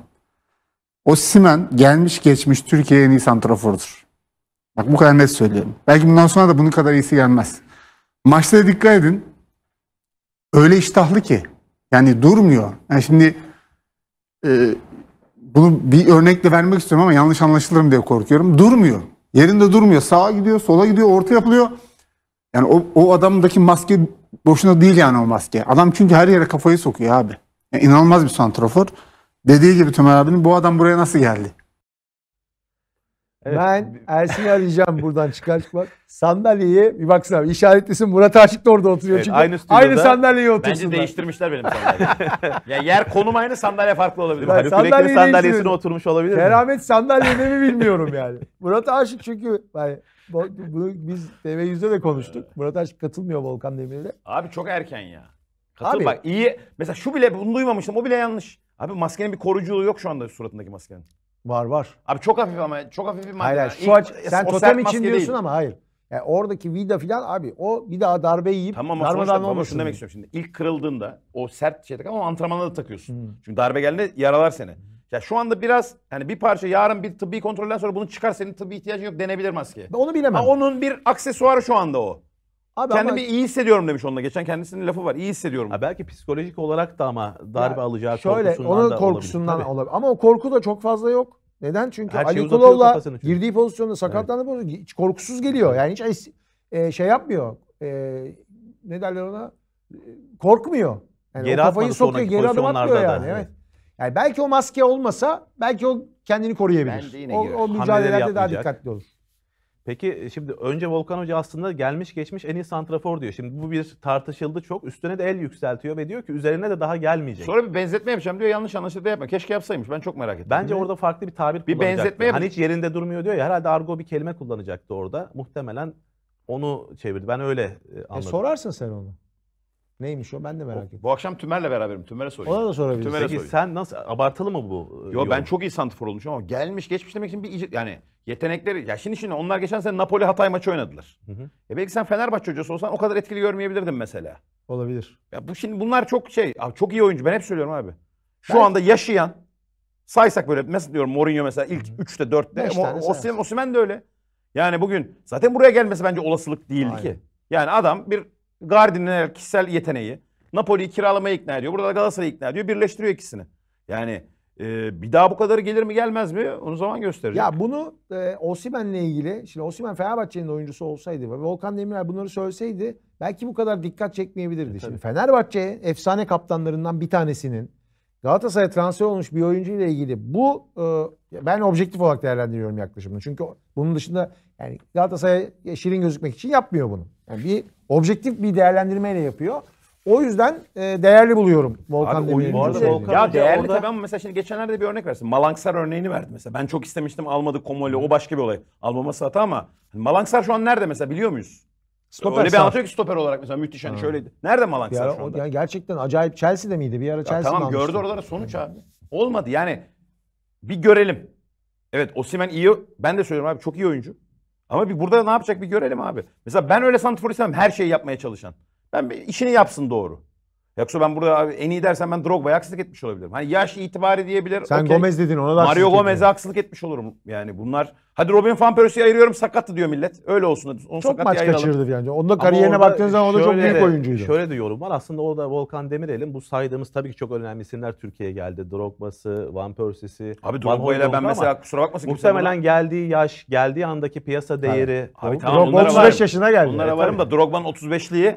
O Simen gelmiş geçmiş Türkiye'ye en iyi santrafordur. Bak bu kadar net söylüyorum. Belki bundan sonra da bunun kadar iyisi gelmez. Maçlara dikkat edin. Öyle iştahlı ki. Yani durmuyor. Yani şimdi e, bunu bir örnekle vermek istiyorum ama yanlış anlaşılırım diye korkuyorum. Durmuyor. Yerinde durmuyor. Sağa gidiyor, sola gidiyor, orta yapılıyor. Yani o, o adamdaki maske boşuna değil yani o maske. Adam çünkü her yere kafayı sokuyor abi. Yani inanılmaz bir santrafor. Dediği gibi Tömer abinin bu adam buraya nasıl geldi? Ben Ersin'i arayacağım buradan çıkar çıkmaz. Sandalyeye bir baksana işaretlisin Murat Aşık da orada oturuyor. Evet, çünkü aynı, stüdyoda, aynı sandalyeye otursun. Bence değiştirmişler benim sandalyemi. ya yer konum aynı sandalye farklı olabilir. Ben Haluk Bilek'in sandalyesine oturmuş olabilir mi? Keramet sandalyede mi bilmiyorum yani. Murat Aşık çünkü yani bunu biz TV yüzde de konuştuk. Murat Aşık katılmıyor Volkan Demirel'e. Abi çok erken ya. Katıl Abi, bak iyi. Mesela şu bile bunu duymamıştım. O bile yanlış. Abi maskenin bir koruyuculuğu yok şu anda suratındaki maskenin. Var var. Abi çok hafif ama çok hafif bir madde. Hayır, hayır. şu aç, sen totem için diyorsun değil. ama hayır. Yani oradaki vida filan abi o bir daha darbe yiyip tamam, darmadan sonuçta, olmasın. Tamam şunu demek istiyorum şimdi. İlk kırıldığında o sert şey ama antrenmanda da takıyorsun. Hmm. Çünkü darbe geldiğinde yaralar seni. Hmm. Ya şu anda biraz yani bir parça yarın bir tıbbi kontrolden sonra bunu çıkar senin tıbbi ihtiyacın yok denebilir maske. onu bilemem. Ha, onun bir aksesuarı şu anda o. Abi Kendimi ama... iyi hissediyorum demiş onunla. Geçen kendisinin lafı var. İyi hissediyorum. Ha belki psikolojik olarak da ama darbe ya, alacağı şöyle, korkusundan onun da korkusundan olabilir. olabilir. Ama o korku da çok fazla yok. Neden? Çünkü Her Ali Kulov'la girdiği pozisyonda sakatlandı. Evet. Hiç korkusuz geliyor. Yani hiç e, şey yapmıyor. E, ne derler ona? E, korkmuyor. Yani geri o kafayı sokuyor, geri adım atmıyor yani. Evet. Yani belki o maske olmasa belki o kendini koruyabilir. o, o mücadelelerde daha dikkatli olur. Peki e, şimdi önce Volkan Hoca aslında gelmiş geçmiş en iyi santrafor diyor. Şimdi bu bir tartışıldı çok. Üstüne de el yükseltiyor ve diyor ki üzerine de daha gelmeyecek. Sonra bir benzetme yapacağım diyor. Yanlış anlaşıldı yapma. Keşke yapsaymış. Ben çok merak ettim. Bence orada farklı bir tabir bir benzetme yap- Hani hiç yerinde durmuyor diyor ya. Herhalde argo bir kelime kullanacaktı orada. Muhtemelen onu çevirdi. Ben öyle e, e, anladım. E sorarsın sen onu. Neymiş o? Ben de merak ettim. Bu akşam Tümer'le beraberim. Tümer'e sorayım. Ona da sorabiliriz. Tümer'e Peki sorayım. sen nasıl abartılı mı bu? e, Yo ben çok iyi santifor olmuşum ama gelmiş geçmiş demek için bir iyice- yani yetenekleri ya şimdi şimdi onlar geçen sene Napoli Hatay maçı oynadılar. hı. E belki sen Fenerbahçe hocası olsan o kadar etkili görmeyebilirdin mesela. Olabilir. Ya bu şimdi bunlar çok şey abi çok iyi oyuncu ben hep söylüyorum abi. Şu Ben- anda yaşayan saysak böyle mesela diyorum Mourinho mesela ilk 3'te 4'te Beş tane Osimhen, Osimhen de öyle. Yani bugün zaten buraya gelmesi bence olasılık değildi Aynen. ki. Yani adam bir Gardiner kişisel yeteneği. Napoli'yi kiralamaya ikna ediyor. Burada da Galatasaray'ı ikna ediyor. Birleştiriyor ikisini. Yani e, bir daha bu kadarı gelir mi gelmez mi onu zaman gösterecek. Ya bunu e, Osimen'le ilgili şimdi Osimen Fenerbahçe'nin oyuncusu olsaydı ve Volkan Demirel bunları söyleseydi belki bu kadar dikkat çekmeyebilirdi. E, şimdi Fenerbahçe efsane kaptanlarından bir tanesinin Galatasaray transfer olmuş bir oyuncu ile ilgili bu e, ben objektif olarak değerlendiriyorum yaklaşımını. Çünkü bunun dışında yani Galatasaray şirin gözükmek için yapmıyor bunu. Yani bir objektif bir değerlendirmeyle yapıyor. O yüzden e, değerli buluyorum Volkan Demirel'i. Bu arada Volkan ya değerli orada... tabii ama mesela şimdi geçenlerde bir örnek versin. Malanksar örneğini verdi mesela. Ben çok istemiştim almadı Komoli o başka bir olay. Almaması hata ama hani Malanksar şu an nerede mesela biliyor muyuz? Stoper Öyle bir anlatıyor ki stoper olarak mesela müthiş hani ha. şöyleydi. Nerede Malanksar ya, şu anda? Ya gerçekten acayip Chelsea'de miydi? Bir ara Chelsea'de Tamam gördü oralara sonuç abi. Olmadı yani. Bir görelim. Evet Osimen iyi. Ben de söylüyorum abi çok iyi oyuncu. Ama bir burada ne yapacak bir görelim abi. Mesela ben öyle santrfor istemem her şeyi yapmaya çalışan. Ben işini yapsın doğru. Yoksa ben burada en iyi dersen ben Drogba'ya haksızlık etmiş olabilirim. Hani yaş itibari diyebilir. Sen okay. Gomez dedin ona da Mario Gomez'e haksızlık etmiş olurum. Yani bunlar. Hadi Robin Van Persie'yi ayırıyorum sakattı diyor millet. Öyle olsun. Onu çok maç ayıralım. kaçırdı yani. Onda kariyerine baktığınız zaman o da çok büyük oyuncuydu. Şöyle de yorum var. Aslında orada Volkan Demirel'in bu saydığımız tabii ki çok önemli isimler Türkiye'ye geldi. Drogba'sı, Van Persie'si. Abi Drogba ile ben mesela kusura bakmasın. Muhtemelen bana... geldiği yaş, geldiği andaki piyasa değeri. Abi, abi tamam, Drogba 35 yaşına geldi. Onlara e, varım da Drogba'nın 35'liği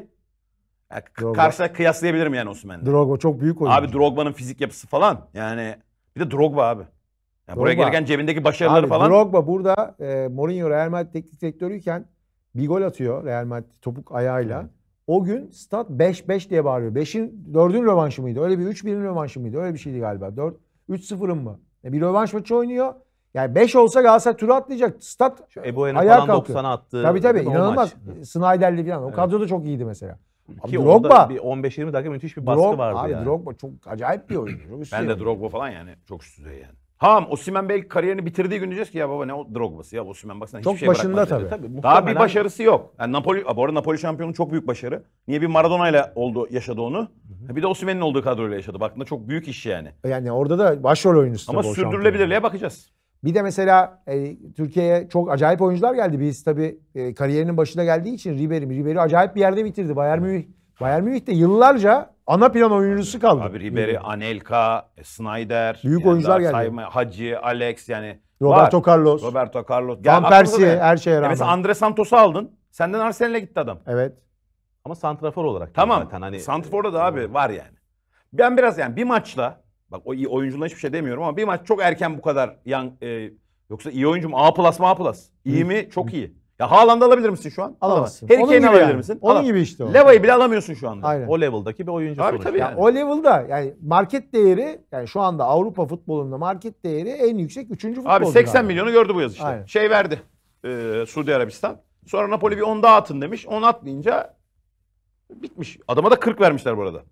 yani Drogba. Karşıya kıyaslayabilirim yani Osimhen'le. Drogba çok büyük oyuncu. Abi Drogba'nın fizik yapısı falan. Yani bir de Drogba abi. Yani Buraya gelirken cebindeki başarıları abi, falan. Drogba burada e, Mourinho Real Madrid teknik direktörüyken bir gol atıyor Real Madrid topuk ayağıyla. O gün stat 5-5 diye bağırıyor. 5'in 4'ün rövanşı mıydı? Öyle bir 3-1'in rövanşı mıydı? Öyle bir şeydi galiba. 4 3-0'ın mı? E, bir rövanş maçı oynuyor. Yani 5 olsa Galatasaray turu atlayacak. Stat Şu Ebu ayağa falan kalkıyor. 90'a attı. Tabii tabii inanılmaz. Snyder'li falan. O evet. kadro da çok iyiydi mesela. Ki Drogba. 15-20 dakika müthiş bir baskı Drog, vardı abi, yani. Drogba çok acayip bir oyuncu. Çok ben de Drogba falan yani çok üst düzey yani. Ham Osimhen Bey kariyerini bitirdiği gün diyeceğiz ki ya baba ne o Drogba'sı ya Osimhen baksana çok hiçbir şey başında tabii. tabii Daha bir başarısı yok. Yani Napoli, bu arada Napoli şampiyonu çok büyük başarı. Niye bir Maradona ile oldu, yaşadı onu. Hı-hı. Bir de Osimhen'in olduğu kadroyla yaşadı. Baktığında çok büyük iş yani. Yani orada da başrol oyuncusu. Ama sürdürülebilirliğe bakacağız. Bir de mesela e, Türkiye'ye çok acayip oyuncular geldi. Biz tabii e, kariyerinin başına geldiği için Ribery, Ribery acayip bir yerde bitirdi. Bayern Münih Bayern Münih de yıllarca ana plan oyuncusu kaldı. Abi Ribery, Anelka, e, Snyder, büyük yani oyuncular geldi. Sayma, Hacı, Alex yani Roberto var. Carlos. Roberto Carlos. Van Persie her şeye rağmen. mesela Andre Santos'u aldın. Senden Arsenal'e gitti adam. Evet. Ama santrafor olarak. Tamam. Zaten hani, Santrafor'da da e, abi var yani. Ben biraz yani bir maçla Bak o iyi oyunculuğuna hiçbir şey demiyorum ama bir maç çok erken bu kadar yan e, yoksa iyi oyuncu mu A plus mı A plus? İyi mi? Çok iyi. Ya Haaland alabilir misin şu an? Alamazsın. Harry Kane'i alabilir yani. misin? Onun Alam. gibi işte o. Leva'yı bile alamıyorsun şu anda. Aynen. O level'daki bir oyuncu Abi sonuçta. tabii yani. O level'da yani market değeri yani şu anda Avrupa futbolunda market değeri en yüksek 3. futbolcu. Abi 80 milyonu gördü bu yaz işte. Aynen. Şey verdi. E, Suudi Arabistan. Sonra Napoli bir 10 daha atın demiş. 10 atmayınca bitmiş. Adama da 40 vermişler bu arada.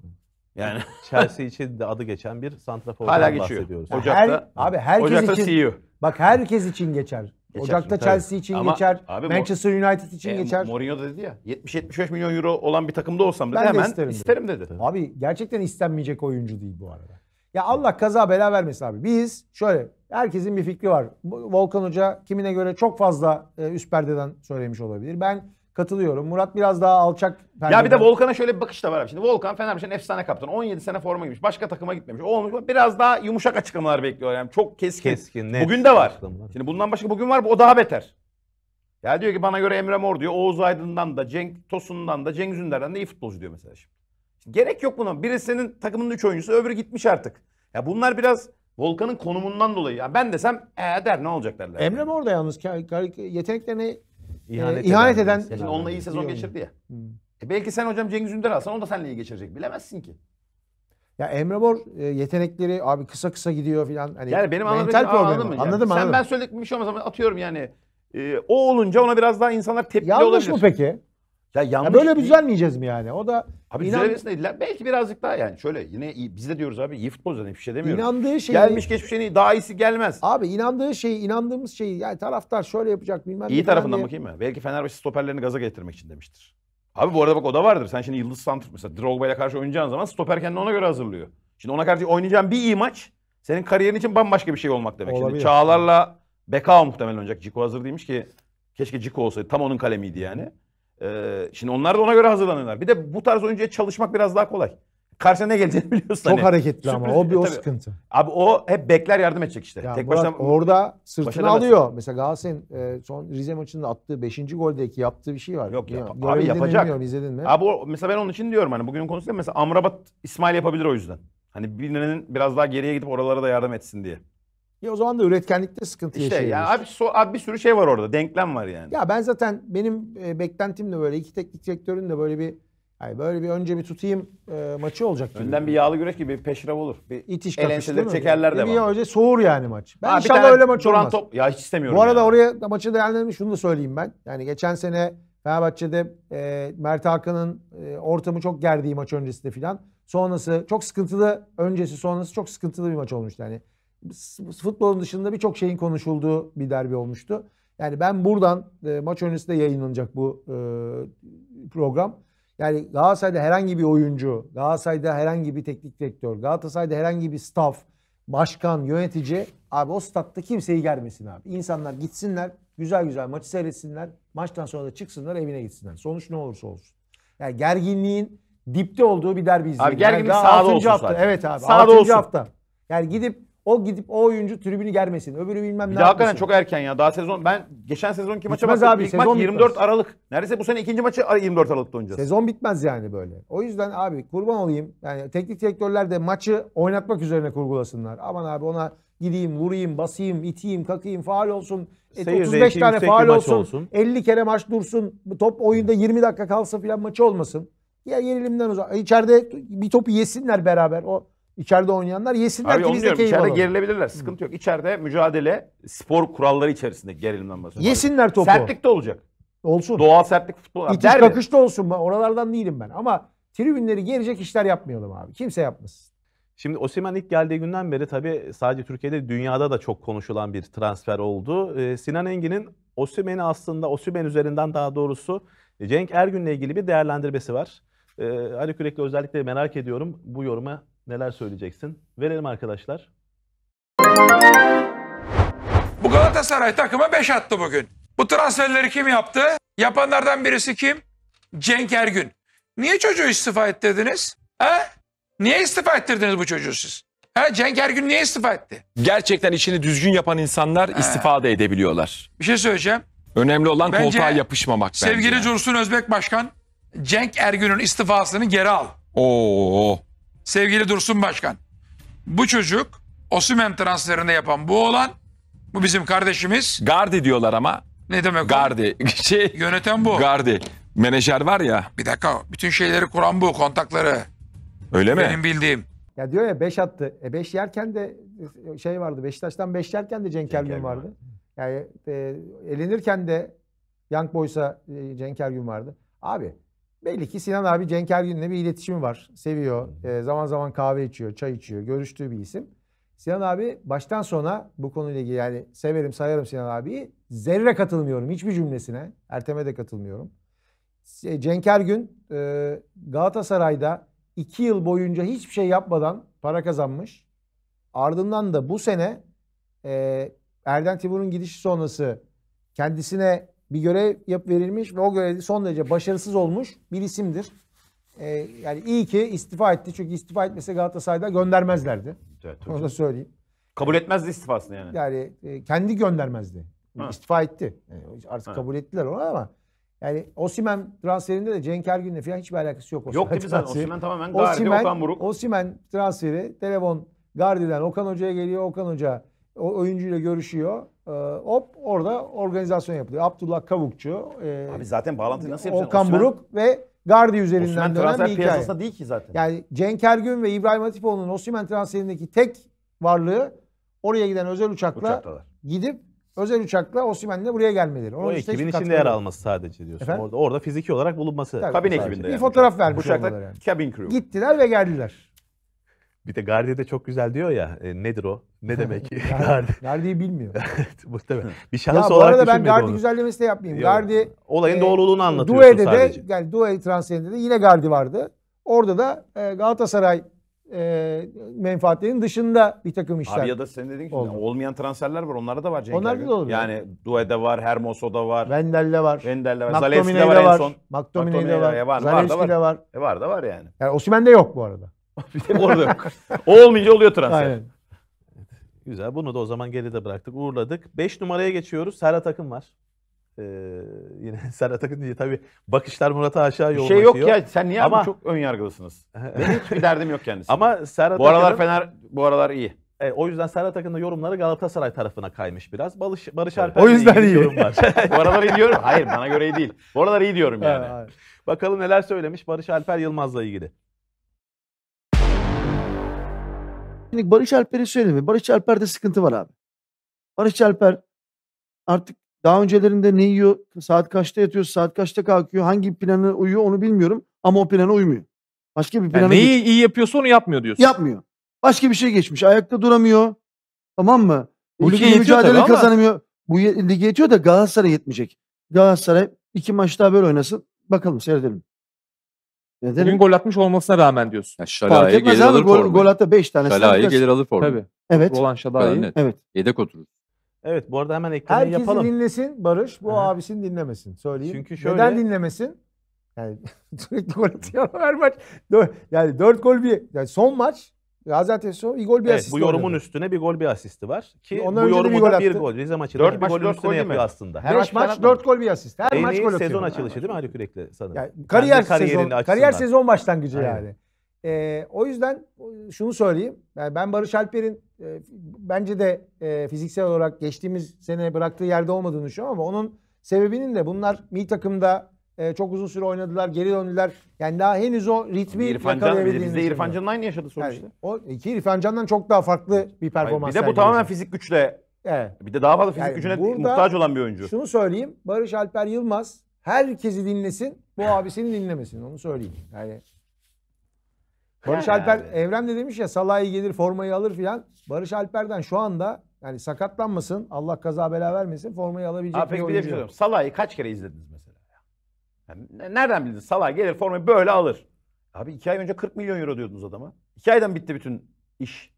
Yani Chelsea için de adı geçen bir santrafordan Hala geçiyor. bahsediyoruz. Ocak'ta, her, abi herkes Ocak'ta için CEO. bak herkes için geçer. Geçer Ocak'ta şimdi, Chelsea için Ama geçer. abi Manchester United için e, geçer. Mourinho da dedi ya 70-75 milyon euro olan bir takımda olsam dedi Ben de hemen isterim, isterim, dedi. dedi. Abi gerçekten istenmeyecek oyuncu değil bu arada. Ya Allah kaza bela vermesin abi. Biz şöyle herkesin bir fikri var. Volkan Hoca kimine göre çok fazla e, üst perdeden söylemiş olabilir. Ben Katılıyorum. Murat biraz daha alçak. Ya bir de Volkan'a şöyle bir bakış da var abi. Şimdi Volkan Fenerbahçe'nin efsane kaptanı. 17 sene forma giymiş. Başka takıma gitmemiş. O olmuş. Biraz daha yumuşak açıklamalar bekliyor. Yani çok keskin. Keskin. Net. Bugün de var. Açıklamalar. Şimdi bundan başka bugün var. O daha beter. Ya diyor ki bana göre Emre Mor diyor. Oğuz Aydın'dan da, Cenk Tosun'dan da, Cengiz Ünder'den de iyi futbolcu diyor mesela şimdi. gerek yok buna. Birisinin takımının 3 oyuncusu öbürü gitmiş artık. Ya bunlar biraz Volkan'ın konumundan dolayı. Yani ben desem ee der ne olacak derler. Emre Mor da yalnız yeteneklerini İhanet, ee, ihanet eden. eden Şimdi onunla iyi sezon geçirdi ya. Hı. Hmm. E belki sen hocam Cengiz Ünder alsan o da seninle iyi geçirecek. Bilemezsin ki. Ya Emre Bor e, yetenekleri abi kısa kısa gidiyor filan. Hani yani benim anladığım mental problem. Anladın mı? Yani. Anladım, anladım. Sen ben söyledik bir şey olmaz ama atıyorum yani. E, o olunca ona biraz daha insanlar tepkili Yanlış olabilir. Yanlış mı peki? Ya yanlış ya böyle bir düzelmeyeceğiz mi yani? O da Abi inan... değiller. Belki birazcık daha yani. Şöyle yine iyi, biz de diyoruz abi iyi futbol zaten hiçbir şey demiyoruz. İnandığı şey gelmiş geçmiş en iyi daha iyisi gelmez. Abi inandığı şey inandığımız şey yani taraftar şöyle yapacak bilmem ne. İyi tarafından diye. bakayım mı? Belki Fenerbahçe stoperlerini gaza getirmek için demiştir. Abi bu arada bak o da vardır. Sen şimdi yıldız santrif mesela Drogba ile karşı oynayacağın zaman stoper kendini ona göre hazırlıyor. Şimdi ona karşı oynayacağın bir iyi maç senin kariyerin için bambaşka bir şey olmak demek. Olabilir. Şimdi Çağlar'la Bekao muhtemelen oynayacak. Ciko hazır değilmiş ki. Keşke Ciko olsaydı. Tam onun kalemiydi yani. Ee, şimdi onlar da ona göre hazırlanıyorlar. Bir de bu tarz oyuncuya çalışmak biraz daha kolay. Karşına ne geleceğini biliyorsun. Çok hani. hareketli Sürpriz, ama o bir e, o sıkıntı. Abi o hep bekler yardım edecek işte. Ya Tek Murat, başına orada sırtını alıyor. Mesela, mesela Galatasaray'ın e, son Rize maçında attığı 5. goldeki yaptığı bir şey var. Yok ya, abi yapacak. izledin mi? Abi o, mesela ben onun için diyorum hani bugünün konusu mesela Amrabat İsmail yapabilir o yüzden. Hani birinin biraz daha geriye gidip oralara da yardım etsin diye. Ya e, o zaman da üretkenlikte sıkıntı işte yaşıyoruz. Ya abi, so, abi bir sürü şey var orada. Denklem var yani. Ya ben zaten benim e, beklentim de böyle iki teknik direktörün de böyle bir yani böyle bir önce bir tutayım e, maçı olacak gibi. Önden bir yağlı güreş gibi bir peşrev olur. Bir İtiş elenseler çekerler de. Bir önce soğur yani maç. Ben Aa, inşallah öyle maç olmaz. Top. Ya hiç istemiyorum. Bu arada ya. oraya da maçı değerlendirmiş şunu da söyleyeyim ben. Yani geçen sene Fenerbahçe'de e, Mert Hakan'ın e, ortamı çok gerdiği maç öncesinde filan. Sonrası çok sıkıntılı, öncesi sonrası çok sıkıntılı bir maç olmuştu. Yani futbolun dışında birçok şeyin konuşulduğu bir derbi olmuştu. Yani ben buradan e, maç de yayınlanacak bu e, program. Yani Galatasaray'da herhangi bir oyuncu, Galatasaray'da herhangi bir teknik direktör, Galatasaray'da herhangi bir staff, başkan, yönetici abi o statta kimseyi germesin abi. İnsanlar gitsinler, güzel güzel maçı seyretsinler, maçtan sonra da çıksınlar evine gitsinler. Sonuç ne olursa olsun. Yani gerginliğin dipte olduğu bir derbi izleyelim. Abi gerginlik yani sahada olsun hafta. Zaten. Evet abi. Sahada olsun. hafta. Yani gidip o gidip o oyuncu tribünü germesin. Öbürü bilmem bir ne yapmasın. Hakikaten çok erken ya. Daha sezon ben geçen sezonki maça Bitmez baktım. abi, İlk sezon maç 24 bitmez. Aralık. Neredeyse bu sene ikinci maçı 24 Aralık'ta oynayacağız. Sezon bitmez yani böyle. O yüzden abi kurban olayım. Yani teknik direktörler de maçı oynatmak üzerine kurgulasınlar. Aman abi ona gideyim, vurayım, basayım, iteyim, kakayım, faal olsun. Et, Seyir 35 tane faal olsun, olsun. 50 kere maç dursun. Top oyunda 20 dakika kalsa filan maçı olmasın. Ya yerilimden uzak. İçeride bir topu yesinler beraber. O İçeride oynayanlar yesinler Abi ki biz de keyif İçeride alalım. gerilebilirler. Sıkıntı yok. İçeride mücadele spor kuralları içerisinde gerilimden bahsediyorum. Yesinler topu. Sertlik de olacak. Olsun. Doğal sertlik futbol. İtiş Derbi. kakış da olsun. Oralardan değilim ben. Ama tribünleri gelecek işler yapmayalım abi. Kimse yapmasın. Şimdi Osimhen ilk geldiği günden beri tabii sadece Türkiye'de dünyada da çok konuşulan bir transfer oldu. Ee, Sinan Engin'in Osimhen'i aslında Osimhen üzerinden daha doğrusu e, Cenk Ergün'le ilgili bir değerlendirmesi var. Ee, Ali Kürek'le özellikle merak ediyorum bu yoruma neler söyleyeceksin? Verelim arkadaşlar. Bu Galatasaray takıma 5 attı bugün. Bu transferleri kim yaptı? Yapanlardan birisi kim? Cenk Ergün. Niye çocuğu istifa ettirdiniz? Ha? Niye istifa ettirdiniz bu çocuğu siz? Ha, Cenk Ergün niye istifa etti? Gerçekten işini düzgün yapan insanlar ha. istifa da edebiliyorlar. Bir şey söyleyeceğim. Önemli olan bence, koltuğa yapışmamak sevgili bence. Sevgili Cursun Özbek Başkan, Cenk Ergün'ün istifasını geri al. Oo sevgili Dursun Başkan. Bu çocuk Osimen transferinde yapan bu olan bu bizim kardeşimiz. Gardi diyorlar ama. Ne demek o? Gardi. Şey, Yöneten bu. Gardi. Menajer var ya. Bir dakika bütün şeyleri kuran bu kontakları. Öyle mi? Benim bildiğim. Ya diyor ya 5 attı. E yerken de şey vardı. Beşiktaş'tan 5 beş yerken de Cenk Ergün vardı. Yani e, elenirken de Young Boys'a e, Cenk Ergün vardı. Abi Belli ki Sinan abi Cenk Ergün'le bir iletişimi var. Seviyor. E, zaman zaman kahve içiyor, çay içiyor. Görüştüğü bir isim. Sinan abi baştan sona bu konuyla ilgili yani severim sayarım Sinan abiyi. Zerre katılmıyorum hiçbir cümlesine. Ertem'e de katılmıyorum. Cenk Ergün e, Galatasaray'da iki yıl boyunca hiçbir şey yapmadan para kazanmış. Ardından da bu sene e, Erden Timur'un gidişi sonrası kendisine bir görev yap verilmiş ve o görevde son derece başarısız olmuş bir isimdir. Ee, yani iyi ki istifa etti. Çünkü istifa etmese Galatasaray'da göndermezlerdi. Evet, Onu da söyleyeyim. Kabul etmezdi istifasını yani. Yani e, kendi göndermezdi. Ha. İstifa etti. Yani e, artık ha. kabul ettiler onu ama yani Osimen transferinde de Cenk Ergün'le falan hiçbir alakası yok. Yok değil mi zaten? Osimen tamamen Gardi, Okan Buruk. Osimen transferi telefon Gardi'den Okan Hoca'ya geliyor. Okan Hoca o oyuncuyla görüşüyor. E, hop orada organizasyon yapılıyor. Abdullah Kavukçu. E, Abi zaten bağlantı nasıl yapacaksın? Okan Osman, Buruk ve Gardi üzerinden Osman dönen bir hikaye. piyasasında değil ki zaten. Yani Cenk Ergün ve İbrahim Atipoğlu'nun Osimhen transferindeki tek varlığı oraya giden özel uçakla Uçaktalar. gidip özel uçakla Osimhen'le buraya gelmeleri. Onun o işte ekibin içinde yer alması sadece diyorsun. Efendim? Orada, orada fiziki olarak bulunması. Tabii, kabin ekibinde. Bir yani. fotoğraf vermiş Uçakla yani. kabin crew. Gittiler ve geldiler. Bir de de çok güzel diyor ya. E, nedir o? Ne demek? Gardi. Gardi'yi bilmiyor. evet, muhtemelen. Bir şans ya, olarak bu arada ben Gardi onu. güzellemesi de yapmayayım. Gardi olayın e, doğruluğunu e, anlatıyorsun Due'de sadece. De, yani Due transferinde de yine Gardi vardı. Orada da e, Galatasaray e, menfaatlerin dışında bir takım işler. Abi ya da sen dedin ki oldu. olmayan transferler var. Onlara da var Cenk Onlar da olur. Yani, yani Due'de var, Hermoso'da var. Vendel'de var. Vendel'de var. Zalewski'de var en son. McTominay'de var. var. Zalewski'de var. var. E var da var yani. Yani Osimhen'de yok bu arada. bir de orada yok. olmayınca oluyor transfer. Aynen. Güzel. Bunu da o zaman geride bıraktık. Uğurladık. 5 numaraya geçiyoruz. Serhat Akın var. Ee, yine Serhat Akın diye tabii bakışlar Murat'a aşağı Bir şey yok ya sen niye Ama- çok ön yargılısınız? Benim hiçbir derdim yok kendisine. Ama Serhat bu aralar Akın'ın- Fener bu aralar iyi. E, o yüzden Serhat Akın'ın yorumları Galatasaray tarafına kaymış biraz. Barış, Barış O yüzden iyi. yorum var. Bu aralar iyi diyorum. Hayır bana göre iyi değil. Bu aralar iyi diyorum yani. Bakalım neler söylemiş Barış Alper Yılmaz'la ilgili. Şimdi Barış Alper'i söyleme. Barış Alper'de sıkıntı var abi. Barış Alper artık daha öncelerinde ne yiyor, saat kaçta yatıyor, saat kaçta kalkıyor, hangi planı uyuyor onu bilmiyorum ama o plana uymuyor. Başka bir plana yani neyi geç- iyi yapıyorsa onu yapmıyor diyorsun. Yapmıyor. Başka bir şey geçmiş. Ayakta duramıyor. Tamam mı? Bu lige mücadele kazanamıyor. Ama... Bu ye- lige yetiyor da Galatasaray yetmeyecek. Galatasaray iki maç daha böyle oynasın. Bakalım seyredelim. Neden? Bugün gol atmış olmasına rağmen diyorsun. Yani Şalai'ye gelir alır Gol, formu. gol hatta 5 tane. Şalai'ye gelir alır formu. Tabii. Evet. Roland Şaday'ı. Net. Evet. Yedek oturur. Evet bu arada hemen eklemeyi Herkesi yapalım. dinlesin Barış. Bu Aha. abisini dinlemesin. Söyleyeyim. Çünkü şöyle- Neden dinlemesin? Yani sürekli gol atıyor her maç. Yani dört gol bir. Yani son maç Gaziantep Spor bir gol bir evet, asist. Bu yorumun oynadı. üstüne bir gol bir asisti var. Ki Ondan bu yorumu bir gol, attı. bir gol. Rize maçı dört bir maç, üstüne yapıyor aslında. Her Beş maç dört gol bir asist. Her en maç gol sezon açılışı değil mi Haluk Yürekli sanırım? Yani, kariyer, sezon, açısından. kariyer sezon başlangıcı Aynen. yani. Ee, o yüzden şunu söyleyeyim. Yani ben Barış Alper'in e, bence de e, fiziksel olarak geçtiğimiz sene bıraktığı yerde olmadığını düşünüyorum ama onun sebebinin de bunlar mi takımda e, çok uzun süre oynadılar, geri döndüler. Yani daha henüz o ritmi İrfan Can, de İrfan düşünüyorum. aynı yaşadı sonuçta. Yani o iki İrfan Can'dan çok daha farklı bir Hayır, performans bir de bu tamamen fizik güçle, Evet. bir de daha fazla fizik Yani gücüne burada- muhtaç olan bir oyuncu. Şunu söyleyeyim. Barış Alper Yılmaz herkesi dinlesin. Bu abisini dinlemesin. Onu söyleyeyim. Yani Barış Yani Alper abi. Evrem de demiş ya Salah'ı gelir formayı alır filan. Barış Alper'den şu anda yani sakatlanmasın. Allah kaza bela vermesin. Formayı alabilecek Abi bir de şey oyuncu. yok. Salah'ı kaç kere izlediniz mesela? nereden bildin? Salah gelir formayı böyle alır. Abi iki ay önce 40 milyon euro diyordunuz adama. İki aydan bitti bütün iş.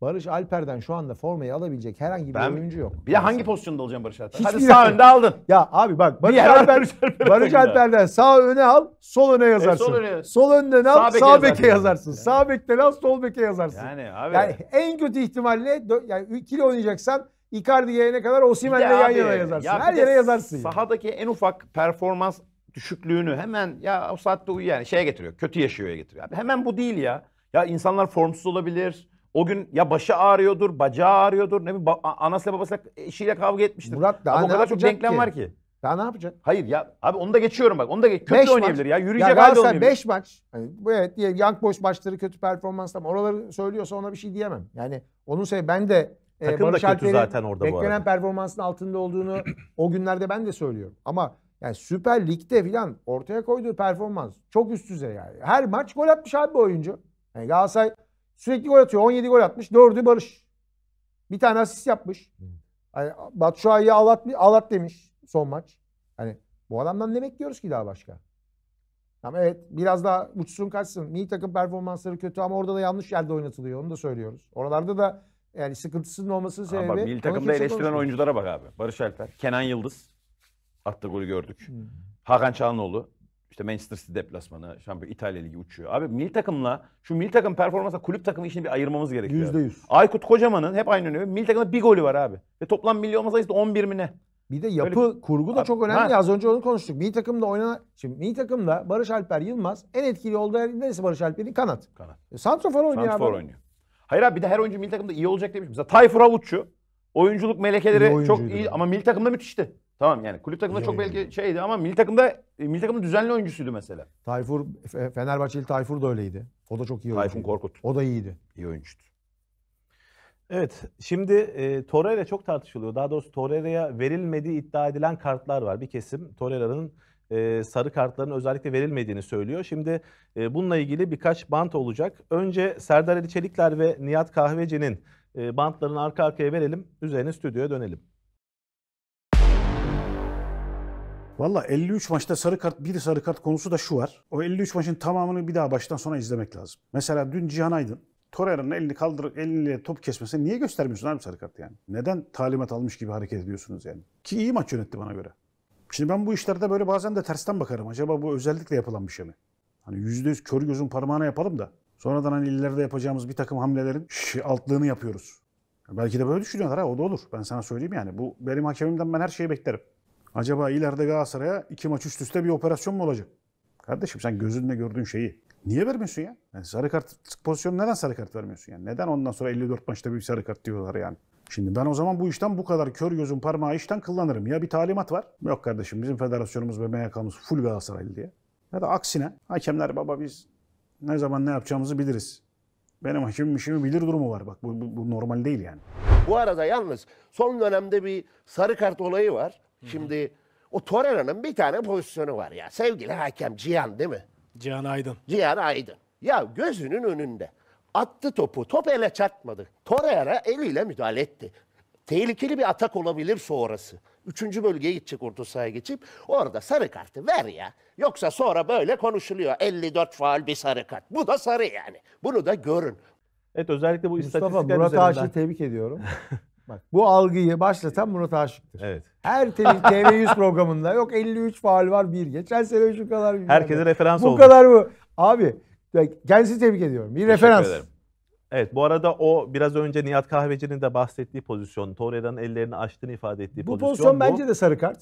Barış Alper'den şu anda formayı alabilecek herhangi bir ben, oyuncu yok. Bir de hangi pozisyonda olacaksın Barış Alper? Hiç Hadi sağ önde aldın. Ya abi bak Barış, Alper, Barış, Alper, Barış Alper'den sağ öne al, sol öne yazarsın. E, sol, öne. sol önden al, sağ, beke yazarsın. Sağ bekten al, sol beke yazarsın. Yani abi. Yani en kötü ihtimalle yani ikili oynayacaksan Icardi gelene kadar Osimhen'le yan yana yazarsın. Ya Her yere yazarsın. Sahadaki en ufak performans düşüklüğünü hemen ya o saatte uyu yani şeye getiriyor. Kötü yaşıyor'ya getiriyor. Abi hemen bu değil ya. Ya insanlar formsuz olabilir. O gün ya başı ağrıyordur, bacağı ağrıyordur. Ne bileyim ba- anasıyla babasıyla eşiyle kavga etmiştir. Murat daha Ama o ne kadar çok yapacak denklem ki? var ki. Daha ne yapacak? Hayır ya abi onu da geçiyorum bak. Onu da geç, kötü Beş maç. oynayabilir ya. Yürüyecek ya halde Galatasaray olmayabilir. 5 maç. Hani, bu evet diye Young Boys maçları kötü performans tamam. Oraları söylüyorsa ona bir şey diyemem. Yani onun sebebi ben de e, Takım da kötü zaten orada bu beklenen arada. performansın altında olduğunu o günlerde ben de söylüyorum. Ama yani Süper Lig'de filan ortaya koyduğu performans çok üst düzey yani. Her maç gol atmış abi bu oyuncu. Yani Galatasaray sürekli gol atıyor. 17 gol atmış. 4'ü Barış. Bir tane asist yapmış. Yani hmm. Batu Şua'yı alat, alat demiş son maç. Hani bu adamdan ne bekliyoruz ki daha başka? Tamam evet biraz daha uçsun kaçsın. Milli takım performansları kötü ama orada da yanlış yerde oynatılıyor. Onu da söylüyoruz. Oralarda da yani sıkıntısının olmasının sebebi... Ama milli takımda eleştirilen konuşmuyor. oyunculara bak abi. Barış Alper, Kenan Yıldız. Attığı golü gördük. Hmm. Hakan Çalhanoğlu işte Manchester City deplasmanı, şampiyon İtalya Ligi uçuyor. Abi milli takımla şu milli takım performansa kulüp takımı işini bir ayırmamız gerekiyor. Yüzde yüz. Aykut Kocaman'ın hep aynı önemi. Milli takımda bir golü var abi. Ve toplam milli olma sayısı da 11 mi ne? Bir de yapı, Öyle, kurgu da abi, çok önemli. Ha. Az önce onu konuştuk. Milli takımda oynanan... Şimdi milli takımda Barış Alper Yılmaz en etkili olduğu yer neresi Barış Alper'in? Kanat. Kanat. E, Santrofor oynuyor Santrofor abi. oynuyor. Hayır abi bir de her oyuncu milli takımda iyi olacak demiş. Mesela Tayfur Avuççu, oyunculuk melekeleri iyi çok iyi ama milli takımda müthişti. Tamam yani kulüp takımda İyi çok oynuyor. belki şeydi ama milli takımda e, milli takımın düzenli oyuncusuydu mesela. Tayfur, Fe- Fenerbahçeli Tayfur da öyleydi. O da çok iyi oyuncu. Tayfun Korkut O da iyiydi. iyi oyuncuydu. Evet, şimdi e, Torreira çok tartışılıyor. Daha doğrusu Torreira'ya verilmediği iddia edilen kartlar var. Bir kesim Torreira'nın e, sarı kartların özellikle verilmediğini söylüyor. Şimdi e, bununla ilgili birkaç bant olacak. Önce Serdar Ali Çelikler ve Nihat Kahveci'nin e, bantlarını arka arkaya verelim. Üzerine stüdyoya dönelim. Valla 53 maçta sarı kart, bir sarı kart konusu da şu var. O 53 maçın tamamını bir daha baştan sona izlemek lazım. Mesela dün Cihan Aydın Torreira'nın elini kaldırıp eliyle top kesmesini niye göstermiyorsun abi sarı kart yani? Neden talimat almış gibi hareket ediyorsunuz yani? Ki iyi maç yönetti bana göre. Şimdi ben bu işlerde böyle bazen de tersten bakarım. Acaba bu özellikle yapılan bir şey mi? Hani %100 kör gözün parmağına yapalım da sonradan hani ileride yapacağımız bir takım hamlelerin altlığını yapıyoruz. Belki de böyle düşünüyorlar ha o da olur. Ben sana söyleyeyim yani. Bu benim hakemimden ben her şeyi beklerim. Acaba ileride Galatasaray'a iki maç üst üste bir operasyon mu olacak? Kardeşim sen gözünle gördüğün şeyi niye vermiyorsun ya? Yani sarı kart pozisyonu neden sarı kart vermiyorsun? Yani neden ondan sonra 54 maçta bir sarı kart diyorlar yani? Şimdi ben o zaman bu işten bu kadar kör gözün parmağı işten kullanırım. Ya bir talimat var. Yok kardeşim bizim federasyonumuz ve MYK'mız full Galatasaraylı diye. Ya da aksine hakemler baba biz ne zaman ne yapacağımızı biliriz. Benim hakimim işimi bilir durumu var. Bak bu, bu, bu normal değil yani. Bu arada yalnız son dönemde bir sarı kart olayı var. Şimdi o Torreira'nın bir tane pozisyonu var ya. Sevgili hakem Cihan değil mi? Cihan Aydın. Cihan Aydın. Ya gözünün önünde. Attı topu. Top ele çarpmadı. Torreira eliyle müdahale etti. Tehlikeli bir atak olabilir sonrası. Üçüncü bölgeye gidecek orta sahaya geçip orada sarı kartı ver ya. Yoksa sonra böyle konuşuluyor. 54 faal bir sarı kart. Bu da sarı yani. Bunu da görün. Evet özellikle bu Mustafa istatistikler Murat üzerinden. Ağaç'ı tebrik ediyorum. Bak. Bu algıyı başlatan ee, Murat Aşık'tır. Evet. Her TV100 programında yok 53 faal var bir. Geçen sene şu kadar. Herkese referans bu oldu. Bu kadar bu. Abi kendisi tebrik ediyorum. Bir referans. Ederim. Evet bu arada o biraz önce Nihat Kahveci'nin de bahsettiği pozisyon. Torreira'nın ellerini açtığını ifade ettiği bu pozisyon. pozisyon bu bence de sarı kart.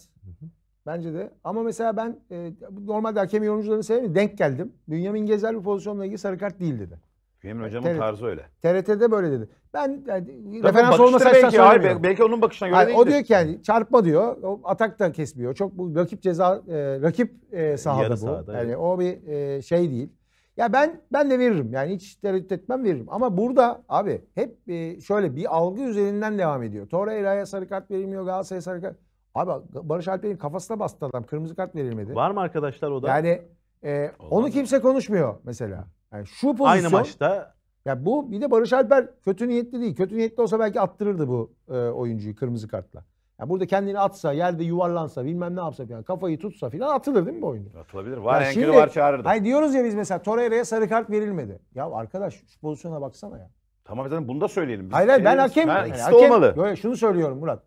Bence de. Ama mesela ben e, normalde hakem yorumcularını sevmiyorum. Denk geldim. Bünyamin Gezer bu pozisyonla ilgili sarı kart değil dedi. Yemin hocamın TRT, tarzı öyle. TRT'de böyle dedi. Ben yani, referans olmasa belki, hayır, belki onun bakışına göre yani, O diyor ki yani çarpma diyor. O atak da kesmiyor. Çok bu rakip ceza e, rakip e, sahada Yarı bu. Sahada, yani evet. o bir e, şey değil. Ya ben ben de veririm. Yani hiç tereddüt etmem veririm. Ama burada abi hep e, şöyle bir algı üzerinden devam ediyor. Torreira'ya sarı kart verilmiyor. Galatasaray'a sarı kart. Abi Barış Alper'in kafasına bastı adam. Kırmızı kart verilmedi. Var mı arkadaşlar o da? Yani e, onu kimse konuşmuyor mesela. Yani şu pozisyon... Aynı maçta... Ya bu bir de Barış Alper kötü niyetli değil. Kötü niyetli olsa belki attırırdı bu e, oyuncuyu kırmızı kartla. Yani burada kendini atsa, yerde yuvarlansa, bilmem ne yapsa falan, kafayı tutsa falan atılır değil mi bu oyuncu? Atılabilir. Var yani enkeli var çağırırdı. Hayır diyoruz ya biz mesela Torreira'ya sarı kart verilmedi. Ya arkadaş şu pozisyona baksana ya. Tamam efendim bunu da söyleyelim. Biz hayır hayır ben ee, hakem. Ben, yani, hakem, olmalı. Şunu söylüyorum Murat.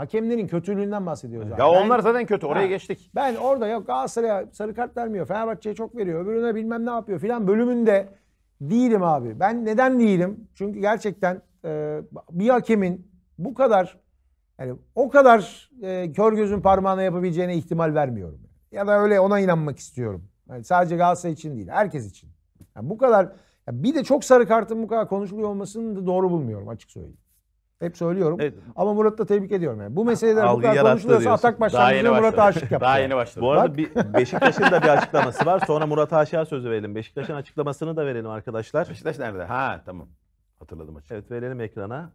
Hakemlerin kötülüğünden bahsediyoruz. Ya abi. onlar ben, zaten kötü. Oraya ha, geçtik. Ben orada yok Galatasaray'a sarı kart vermiyor. Fenerbahçe'ye çok veriyor. Öbürüne bilmem ne yapıyor filan bölümünde değilim abi. Ben neden değilim? Çünkü gerçekten e, bir hakemin bu kadar yani o kadar e, kör gözün parmağına yapabileceğine ihtimal vermiyorum. Ya da öyle ona inanmak istiyorum. Yani sadece Galatasaray için değil, herkes için. Yani bu kadar bir de çok sarı kartın bu kadar konuşuluyor olmasını da doğru bulmuyorum açık söyleyeyim. Hep söylüyorum. Evet. Ama Murat'ı da tebrik ediyorum. Yani. Bu meseleler Algı bu kadar konuşuluyorsa atak başlangıcında Murat'a aşık yaptı. Daha yeni başladı. Bu arada bir Beşiktaş'ın da bir açıklaması var. Sonra Murat Aşık'a sözü verelim. Beşiktaş'ın açıklamasını da verelim arkadaşlar. Beşiktaş nerede? Ha tamam. Hatırladım açık. Evet verelim ekrana.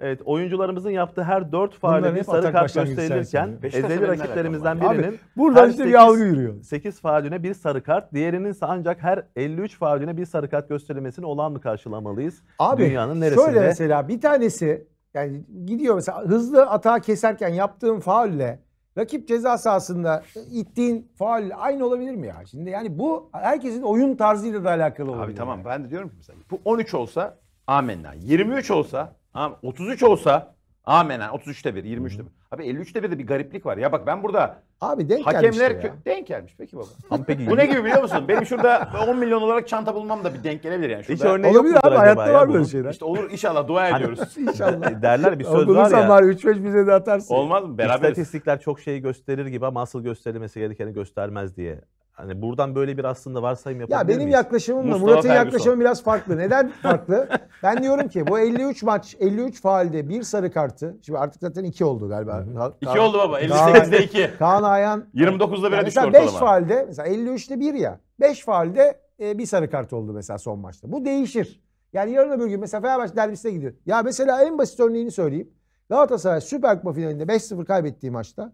Evet oyuncularımızın yaptığı her dört faalinin sarı kart gösterilirken ezeli rakiplerimizden birinin Abi, buradan işte 8, bir algı yürüyor. 8 faaline bir sarı kart, diğerinin ise ancak her 53 faaline bir sarı kart gösterilmesini olan mı karşılamalıyız? Abi, Dünyanın neresinde? Şöyle mesela bir tanesi yani gidiyor mesela hızlı atağı keserken yaptığın faulle rakip ceza sahasında ittiğin faul aynı olabilir mi ya? Şimdi yani bu herkesin oyun tarzıyla da alakalı olabilir. Abi tamam yani. ben de diyorum ki mesela bu 13 olsa amenna. 23 olsa, 33 olsa amenna. 33'te 1, 23'te 1. Abi 53'te 1'de bir gariplik var. Ya bak ben burada Abi denk Hakemler gelmiş. Hakemler denk gelmiş. Peki baba. Hampegi Bu ne gibi biliyor musun? Benim şurada 10 milyon olarak çanta bulmam da bir denk gelebilir yani. Şurada. Hiç örneği Olabilir yok abi hayatta var böyle şeyler. İşte olur inşallah dua hani ediyoruz. inşallah. E, derler bir söz var ya. var 3-5 bize de atarsın. Olmaz mı? Beraberiz. İstatistikler çok şey gösterir gibi ama asıl gösterilmesi gerekeni göstermez diye Hani buradan böyle bir aslında varsayım yapabilir Ya benim miyiz? yaklaşımımla Murat'ın yaklaşımı biraz farklı. Neden farklı? ben diyorum ki bu 53 maç 53 faalde bir sarı kartı. Şimdi artık zaten 2 oldu galiba. 2 oldu baba. 58'de 2. Kaan Ayhan 29'da 1'e yani düştü ortalama. 5 faalde mesela 53'te 1 ya. 5 faalde e, bir sarı kart oldu mesela son maçta. Bu değişir. Yani yarın öbür gün mesela Fenerbahçe derbisine gidiyor. Ya mesela en basit örneğini söyleyeyim. Galatasaray Süper Kupa finalinde 5-0 kaybettiği maçta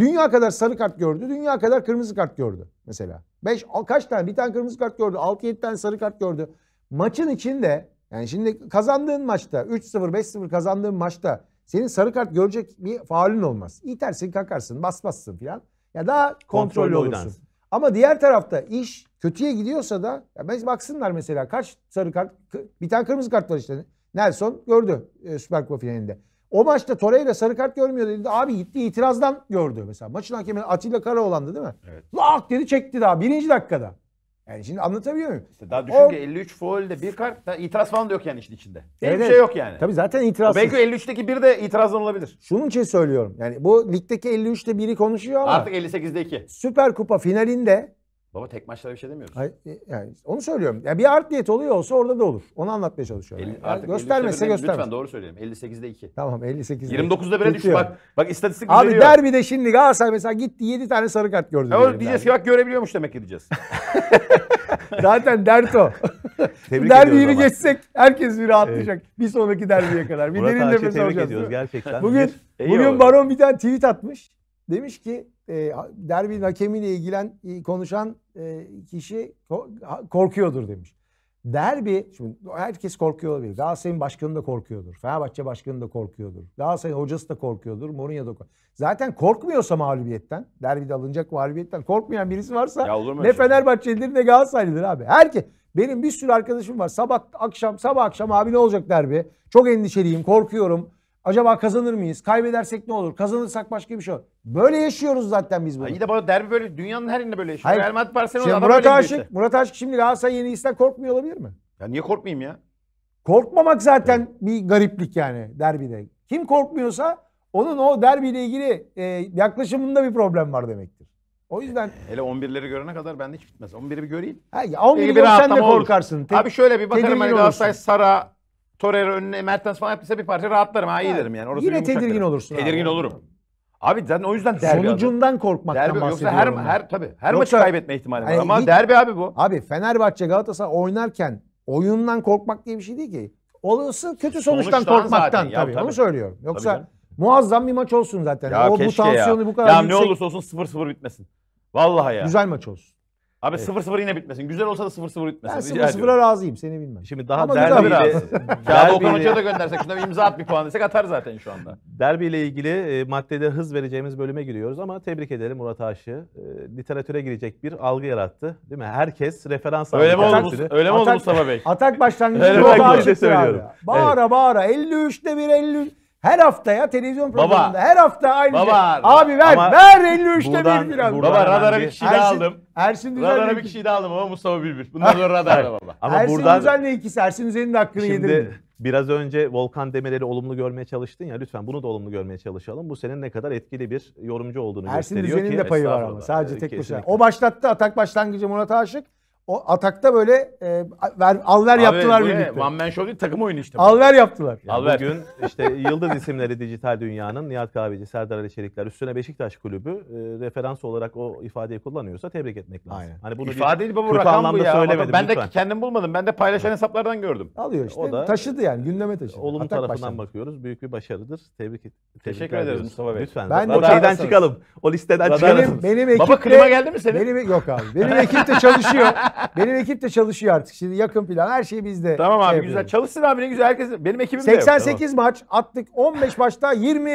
Dünya kadar sarı kart gördü, dünya kadar kırmızı kart gördü mesela. Beş kaç tane? Bir tane kırmızı kart gördü, altı 7 tane sarı kart gördü. Maçın içinde yani şimdi kazandığın maçta 3-0 5-0 kazandığın maçta senin sarı kart görecek bir faulün olmaz. İtersin, kakarsın, basmazsın filan. Ya daha kontrollü, kontrollü olursun. Oynarsın. Ama diğer tarafta iş kötüye gidiyorsa da ya baksınlar mesela kaç sarı kart bir tane kırmızı kart var işte. Nelson gördü e, Süper Kupa finalinde. O maçta Torreira sarı kart görmüyor dedi. Abi gitti itirazdan gördü mesela. Maçın hakemi Atilla Karaoğlan'dı değil mi? Evet. Lak dedi çekti daha birinci dakikada. Yani şimdi anlatabiliyor muyum? İşte daha düşün ki 53 faulde bir kart da itiraz falan da yok yani işin içinde. Evet. Hiçbir şey yok yani. Tabii zaten itiraz. Belki 53'teki bir de itirazdan olabilir. Şunun için söylüyorum. Yani bu ligdeki 53'te biri konuşuyor ama. Artık 58'de 2. Süper Kupa finalinde Baba tek maçlara bir şey demiyoruz. Hayır, e, yani onu söylüyorum. Yani bir art niyet oluyor olsa orada da olur. Onu anlatmaya çalışıyorum. 50, yani artık göstermezse göstermez. Lütfen doğru söyleyelim. 58'de 2. Tamam 58'de 29'da 1'e düştü bak. Bak istatistik Abi veriyor. derbide şimdi Galatasaray mesela gitti 7 tane sarı kart gördü. Ya diyeceğiz ki bak görebiliyormuş demek ki Zaten dert o. Tebrik Derbiyi bir geçsek herkes bir rahatlayacak. Evet. Bir sonraki derbiye kadar. Bir Murat derin nefes alacağız. ediyoruz gerçekten. Bugün, bugün Baron bir tane tweet atmış. Demiş ki e, derbinin hakemiyle ilgilen e, konuşan e, kişi korkuyordur demiş. Derbi, şimdi herkes korkuyor olabilir. Galatasaray'ın başkanı da korkuyordur. Fenerbahçe başkanı da korkuyordur. Galatasaray'ın hocası da korkuyordur. Mourinho da korkuyor. Zaten korkmuyorsa mağlubiyetten, derbide alınacak mağlubiyetten korkmayan birisi varsa ne şey? Fenerbahçelidir ne Galatasaraylıdır abi. Herkes. Benim bir sürü arkadaşım var. Sabah akşam, sabah akşam abi ne olacak derbi? Çok endişeliyim, korkuyorum Acaba kazanır mıyız? Kaybedersek ne olur? Kazanırsak başka bir şey olur. Böyle yaşıyoruz zaten biz bunu. İyi de bana derbi böyle dünyanın her yerinde böyle yaşıyor. Real Madrid Barcelona'da adam Murat böyle Aşık, işte. Murat Aşık şimdi Galatasaray yenilgisinden korkmuyor olabilir mi? Ya niye korkmayayım ya? Korkmamak zaten evet. bir gariplik yani derbide. Kim korkmuyorsa onun o derbiyle ilgili e, yaklaşımında bir problem var demektir. O yüzden... E, hele 11'leri görene kadar ben de hiç bitmez. 11'i bir göreyim. Ha, ya 11'i sen de korkarsın. Olur. Abi şöyle bir bakarım hani Galatasaray Sara, Torreira önüne Mertens falan yaptıysa bir parça rahatlarım. Ha iyi derim yani. Orası Yine tedirgin derim. olursun abi. Tedirgin olurum. Abi zaten o yüzden derbi adı. Sonucundan korkmaktan Derbi yoksa her ben. her tabii her maçı kaybetme ihtimali var Hani ama hiç- derbi abi bu. Abi Fenerbahçe Galatasaray oynarken oyundan korkmak diye bir şey değil ki. Olası kötü sonuçtan, Sonuçtan korkmaktan zaten ya, tabii. Onu söylüyorum. Yoksa muazzam bir maç olsun zaten. o bu tansiyonu ya. bu kadar ya ne olursa olsun 0-0 bitmesin. Vallahi ya. güzel maç olsun. Abi 0-0 yine bitmesin. Güzel olsa da 0-0 bitmesin. Ben Rica 0-0'a razıyım seni bilmem. Şimdi daha Ama güzel şey. derbiyle, biraz. Kağıdı Okan Hoca'ya da göndersek şuna bir imza at bir puan desek atar zaten şu anda. derbiyle ilgili e, maddede hız vereceğimiz bölüme giriyoruz ama tebrik edelim Murat Aşı E, literatüre girecek bir algı yarattı. Değil mi? Herkes referans aldı. Öyle mi oldu, Mus- öyle mi oldu Atak- Mustafa Bey? Atak başlangıcı Öyle Murat ben de Aşık'tır abi. Bağıra bağıra 53'te 1 53. Her hafta ya televizyon programında baba, her hafta aynı baba, şey. Abi ver ver 53'te buradan, bir biraz. baba radara bir kişi şey daha aldım. Ersin Düzen'le radara bir kişi şey daha aldım ama Mustafa Bülbül. Bunlar da radarda baba. Ama Ersin buradan, ne ikisi Ersin düzelin de hakkını şimdi, yedirdi. Biraz önce Volkan Demirel'i olumlu görmeye çalıştın ya lütfen bunu da olumlu görmeye çalışalım. Bu senin ne kadar etkili bir yorumcu olduğunu Ersin gösteriyor ki. Ersin Düzen'in de payı var ama sadece tek başına. O başlattı atak başlangıcı Murat Aşık. O atakta böyle e, ver, alver Abi, yaptılar birlikte. One man show değil takım oyunu işte. Alver yaptılar. Yani alver. Bugün işte yıldız isimleri dijital dünyanın Nihat Kahveci, Serdar Ali Çelikler üstüne Beşiktaş kulübü e, referans olarak o ifadeyi kullanıyorsa tebrik etmek lazım. Aynen. Hani bunu İfade değil bu rakam bu ya. Söylemedim, ben de kendim bulmadım. Ben de paylaşan evet. hesaplardan gördüm. Alıyor işte. O da taşıdı yani gündeme taşıdı. Olumlu Atak tarafından başladı. bakıyoruz. Büyük bir başarıdır. Tebrik et. Teşekkür ederiz Mustafa Bey. Lütfen. Ben o şeyden çıkalım. O listeden çıkalım. Benim, benim ekipte, Baba klima geldi mi senin? Benim, yok abi. Benim ekip de çalışıyor. benim ekip de çalışıyor artık. Şimdi yakın plan her şey bizde. Tamam abi şey güzel. Yapıyoruz. Çalışsın abi ne güzel. Herkes benim ekibim 88 de yok. maç attık. 15 maçta 20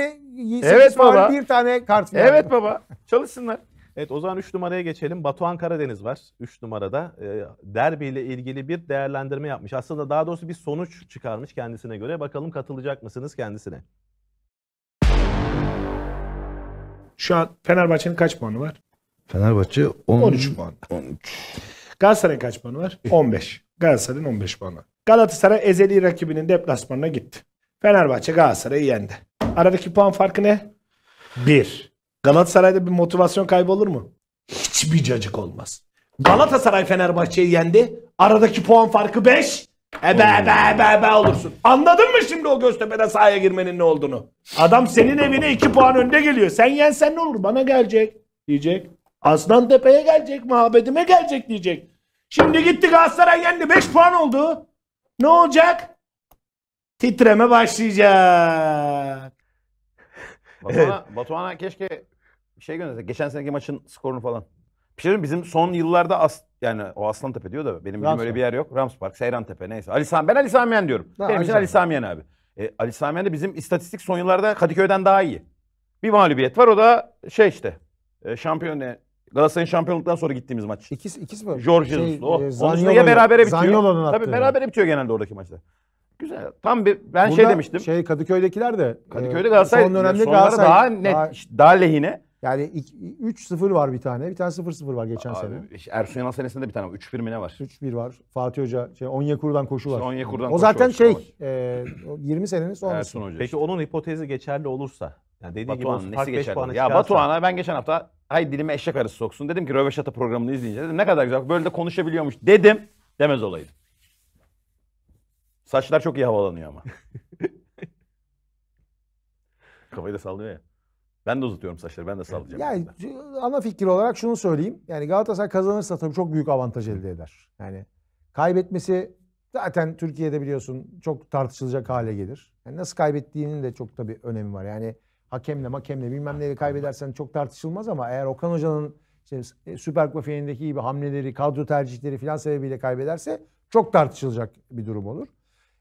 evet, var, baba. bir tane kart. Falan. Evet baba. Çalışsınlar. Evet o zaman 3 numaraya geçelim. Batuhan Karadeniz var 3 numarada. E, ee, derbi ile ilgili bir değerlendirme yapmış. Aslında daha doğrusu bir sonuç çıkarmış kendisine göre. Bakalım katılacak mısınız kendisine? Şu an Fenerbahçe'nin kaç puanı var? Fenerbahçe 10, 13 puan. 13. Galatasaray'ın kaç puanı var? 15. Galatasaray'ın 15 puanı Galatasaray ezeli rakibinin deplasmanına gitti. Fenerbahçe Galatasaray'ı yendi. Aradaki puan farkı ne? 1. Galatasaray'da bir motivasyon kaybı olur mu? Hiçbir cacık olmaz. Galatasaray Fenerbahçe'yi yendi. Aradaki puan farkı 5. Ebe ebe hmm. ebe ebe olursun. Anladın mı şimdi o Göztepe'de sahaya girmenin ne olduğunu? Adam senin evine 2 puan önde geliyor. Sen yensen ne olur? Bana gelecek diyecek. Aslan Tepe'ye gelecek, mabedime gelecek diyecek. Şimdi gitti Galatasaray yendi. 5 puan oldu. Ne olacak? Titreme başlayacak. Batuhan'a Batuhan keşke şey gönderse. Geçen seneki maçın skorunu falan. Bir şey bizim son yıllarda as yani o Aslan Tepe diyor da benim bildiğim öyle bir yer yok. Rams Park, Seyran Tepe neyse. Ali Sami ben Ali Samiyen diyorum. Ha, benim Ali için Ali Samiyen abi. E, Ali Samiyen de bizim istatistik son yıllarda Kadıköy'den daha iyi. Bir mağlubiyet var o da şey işte. E, şampiyon e, Galatasaray'ın şampiyonluktan sonra gittiğimiz maç. İkisi, ikisi mi? Jorge şey, Jesus'lu. O. E, Onun ya berabere bitiyor. Tabii berabere yani. bitiyor genelde oradaki maçta. Güzel. Tam bir ben Burada şey demiştim. Şey Kadıköy'dekiler de e, Kadıköy'de Galatasaray son dönemde Galatasaray daha net daha, daha lehine. Yani 3-0 var bir tane. Bir tane 0-0 var geçen Abi, sene. Ersun Yanal senesinde bir tane var. 3-1 mi ne var? 3-1 var. Fatih Hoca şey Onyekuru'dan koşu var. İşte Onyekuru'dan o koşu zaten var, şey e, 20 senenin sonrası. Ersun Hoca. Peki onun hipotezi geçerli olursa yani dediği Batuhan gibi nesi geçer? Ya çıkarsa... Batuhan'a ben geçen hafta hay dilime eşek arısı soksun. Dedim ki Röveşata programını izleyince Dedim, ne kadar güzel böyle de konuşabiliyormuş dedim. Demez olaydı. Saçlar çok iyi havalanıyor ama. Kafayı da sallıyor ya. Ben de uzatıyorum saçları. Ben de sallayacağım. Yani aslında. ana fikir olarak şunu söyleyeyim. Yani Galatasaray kazanırsa tabii çok büyük avantaj elde eder. Yani kaybetmesi zaten Türkiye'de biliyorsun çok tartışılacak hale gelir. Yani nasıl kaybettiğinin de çok tabii önemi var. Yani hakemle hakemle bilmem neyle kaybedersen çok tartışılmaz ama eğer Okan Hoca'nın işte e, Süper Kupa finalindeki gibi hamleleri, kadro tercihleri filan sebebiyle kaybederse çok tartışılacak bir durum olur.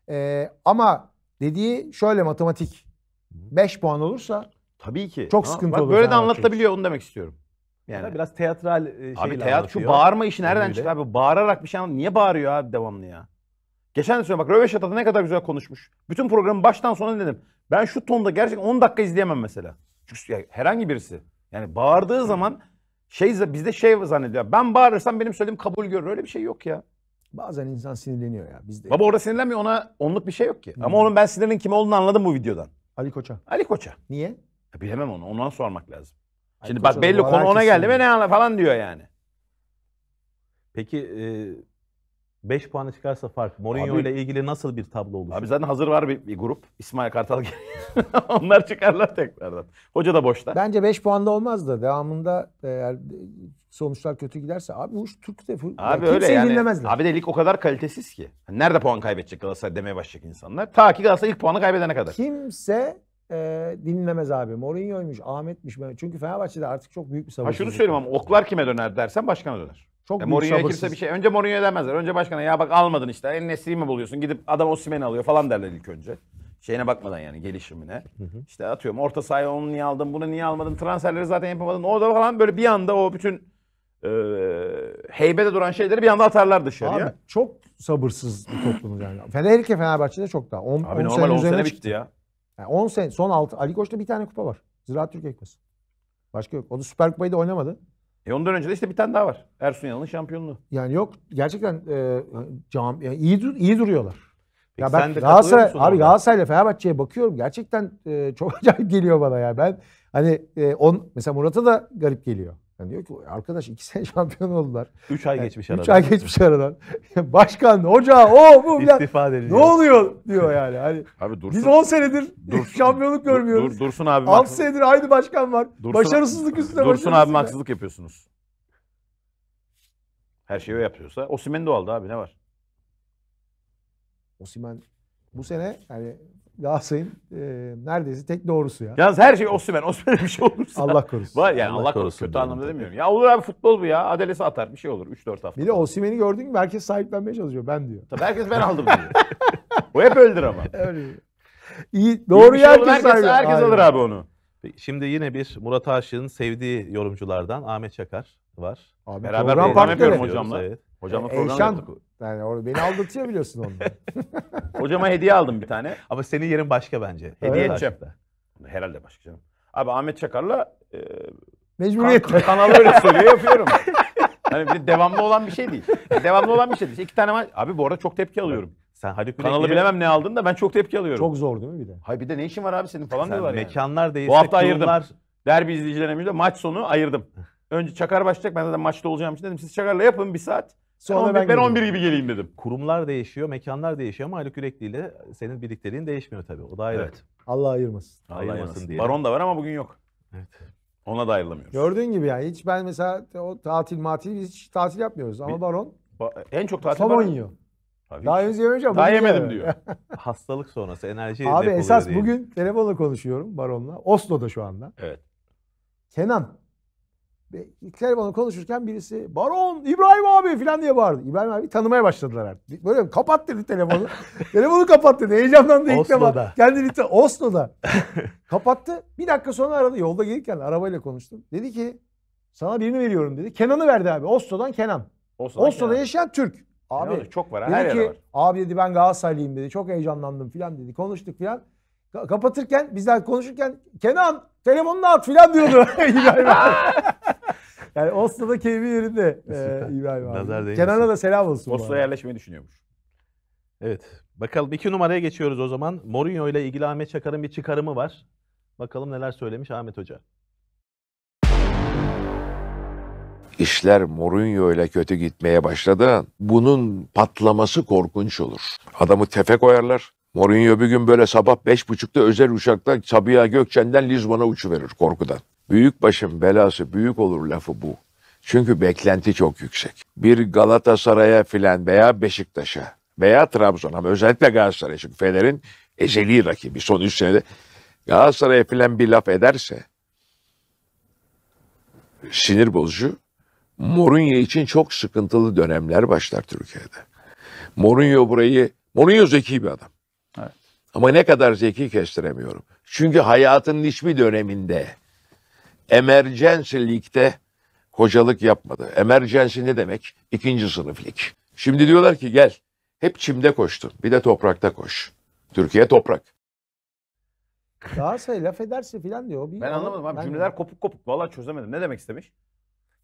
Ee, ama dediği şöyle matematik 5 puan olursa tabii ki çok sıkıntı ha, olur. Böyle de anlatabiliyor onu demek istiyorum. Yani ya biraz teyatral şey Abi teyat şu bağırma işi nereden çıktı abi? Bağırarak bir şey anlat. Niye bağırıyor abi devamlı ya? Geçen de söylüyorum bak Röveşat ne kadar güzel konuşmuş. Bütün programı baştan sona dedim. Ben şu tonda gerçekten 10 dakika izleyemem mesela. Çünkü herhangi birisi. Yani bağırdığı zaman şey bizde şey zannediyor. Ben bağırırsam benim söylediğim kabul görür. Öyle bir şey yok ya. Bazen insan sinirleniyor ya bizde. Baba orada sinirlenmiyor ona onluk bir şey yok ki. Hı. Ama onun ben sinirinin kim olduğunu anladım bu videodan. Ali Koç'a. Ali Koç'a. Niye? Ya e, bilemem onu. Ondan sormak lazım. Ali Şimdi Koç'a bak belli konu ona geldi ve ne anla falan diyor yani. Peki e, 5 puanı çıkarsa fark. Mourinho ile ilgili nasıl bir tablo oluşur? Abi zaten hazır var bir, bir grup. İsmail Kartal Onlar çıkarlar tekrardan. Hoca da boşta. Bence 5 puanda olmaz da devamında e, eğer sonuçlar kötü giderse abi bu Türk de fu- Abi öyle yani. dinlemezler. Abi de lig o kadar kalitesiz ki. Hani nerede puan kaybedecek Galatasaray demeye başlayacak insanlar. Ta ki Galatasaray ilk puanı kaybedene kadar. Kimse e, dinlemez abi. Mourinho'ymuş, Ahmet'miş. Çünkü Fenerbahçe'de artık çok büyük bir Ha şunu söyleyeyim ama oklar kime döner dersen başkana döner. Çok e, Mourinho'ya kimse bir şey. Önce Mourinho'ya demezler. Önce başkana ya bak almadın işte. En Nesri'yi mi buluyorsun? Gidip adam o simeni alıyor falan derler ilk önce. Şeyine bakmadan yani gelişimine. Hı hı. İşte atıyorum orta sahaya onu niye aldın, bunu niye almadın, transferleri zaten yapamadın. O da falan böyle bir anda o bütün e, heybede duran şeyleri bir anda atarlar dışarıya. Abi çok sabırsız bir toplumuz yani. Fenerike Fenerbahçe'de çok daha. on Abi on normal 10 sene bitti çıktı. ya. Yani sene, son 6. Ali Koç'ta bir tane kupa var. Ziraat Türk Ekmesi. Başka yok. O da Süper Kupayı da oynamadı. E ondan önce de işte bir tane daha var. Ersun Yanal'ın şampiyonluğu. Yani yok gerçekten e, cam, yani iyi, dur- iyi duruyorlar. Peki ya ben Galatasaray, abi Galatasaray'la Fenerbahçe'ye bakıyorum. Gerçekten e, çok acayip geliyor bana ya. Ben hani e, on mesela Murat'a da garip geliyor. Yani diyor ki arkadaş iki sene şampiyon oldular. Üç ay yani geçmiş aradan. Üç ay geçmiş aradan. Başkan, hoca, o bu filan. İstifa ediliyor. Ne oluyor diyor yani. Hani abi dursun, biz on senedir dursun, şampiyonluk görmüyoruz. Dur, dursun abi. 6 senedir aynı başkan var. Dursun, başarısızlık üstüne Dursun abi haksızlık yapıyorsunuz. Her şeyi o yapıyorsa. Osimhen de oldu abi ne var? Osimhen bu sene yani Galatasaray'ın e, neredeyse tek doğrusu ya. Yalnız her şey Osman. Osman'a bir şey olursa. Allah korusun. Var yani Allah, Allah korusun, kötü anlamda demiyorum. Ya olur abi futbol bu ya. Adelesi atar bir şey olur 3-4 hafta. Bir de Osman'i gördün mü herkes sahiplenmeye çalışıyor. Ben diyor. Tabii herkes ben aldım diyor. o hep öldür ama. Öyle. İyi, doğru şey herkes, herkes, herkes alır abi onu. Şimdi yine bir Murat Aşık'ın sevdiği yorumculardan Ahmet Çakar var. Abi Beraber program, program hocamla. Evet. Hocamla e, program Eyşan, yaptık. Yani orada beni aldatıyor biliyorsun onu. Hocama hediye aldım bir tane. Ama senin yerin başka bence. Hediye edeceğim. Herhalde başka canım. Abi Ahmet Çakar'la e, Mecburiyet. Kan, kanalı öyle söylüyor yapıyorum. Hani bir devamlı olan bir şey değil. Devamlı olan bir şey değil. İki tane maç. Abi bu arada çok tepki alıyorum. Sen Haluk Kanalı bilemem, bilemem ne aldın da ben çok tepki alıyorum. Çok zor değil mi bir de? Hayır bir de ne işin var abi senin falan Sen diyorlar mekanlar yani. Mekanlar değişti. Bu hafta ayırdım. Derbi izleyicilerine maç sonu ayırdım. Önce Çakar başlayacak. Ben zaten maçta olacağım için dedim. Siz Çakar'la yapın bir saat. Sonra ben, 11, ben, 11 gibi geleyim dedim. Kurumlar değişiyor, mekanlar değişiyor ama Haluk Yürekli ile senin birlikteliğin değişmiyor tabii. O da ayrı. Evet. Allah ayırmasın. Allah ayırmasın, ayırmasın diye. Baron da var ama bugün yok. Evet. Ona da ayrılamıyoruz. Gördüğün gibi yani hiç ben mesela o tatil matil biz hiç tatil yapmıyoruz ama bir, Baron ba- en çok tatil baron yiyor. Abi daha henüz yememiş ama. Daha yemedim diyor. Hastalık sonrası enerji Abi esas bugün telefonla konuşuyorum Baron'la. Oslo'da şu anda. Evet. Kenan ve Hitler konuşurken birisi Baron İbrahim abi falan diye bağırdı. İbrahim abi tanımaya başladılar artık. Böyle kapat dedi telefonu. telefonu kapat dedi. Heyecandan da ilk defa. Kendini te- Oslo'da. Kapattı. Bir dakika sonra aradı. Yolda gelirken arabayla konuştum. Dedi ki sana birini veriyorum dedi. Kenan'ı verdi abi. Oslo'dan Kenan. Oslo'dan Oslo'da Kenan. yaşayan Türk. Abi yani çok var. Dedi her ki, var. Abi dedi ben Galatasaraylıyım dedi. Çok heyecanlandım falan dedi. Konuştuk falan. kapatırken bizler konuşurken Kenan telefonunu at falan diyordu. Yani Oslo'da keyfi yerinde e, İbrahim abi. Nazar Kenan'a da selam olsun. Oslo'ya yerleşmeyi düşünüyormuş. Evet. Bakalım iki numaraya geçiyoruz o zaman. Mourinho ile ilgili Ahmet Çakar'ın bir çıkarımı var. Bakalım neler söylemiş Ahmet Hoca. İşler Mourinho ile kötü gitmeye başladı. Bunun patlaması korkunç olur. Adamı tefe koyarlar. Mourinho bir gün böyle sabah beş buçukta özel uçakla Sabiha Gökçen'den Lizbon'a uçuverir korkudan. Büyük başın belası büyük olur lafı bu. Çünkü beklenti çok yüksek. Bir Galatasaray'a filan veya Beşiktaş'a veya Trabzon'a ama özellikle Galatasaray çünkü Fener'in ezeli rakibi son 3 senede Galatasaray'a filan bir laf ederse sinir bozucu Mourinho için çok sıkıntılı dönemler başlar Türkiye'de. Mourinho burayı Mourinho zeki bir adam. Evet. Ama ne kadar zeki kestiremiyorum. Çünkü hayatının hiçbir döneminde Emergency Lig'de hocalık yapmadı. Emergency ne demek? İkinci sınıflik. Şimdi diyorlar ki gel hep çimde koştun bir de toprakta koş. Türkiye toprak. Galatasaray laf ederse filan diyor. Bir Ben anlamadım abi ben- cümleler kopuk kopuk. Vallahi çözemedim. Ne demek istemiş?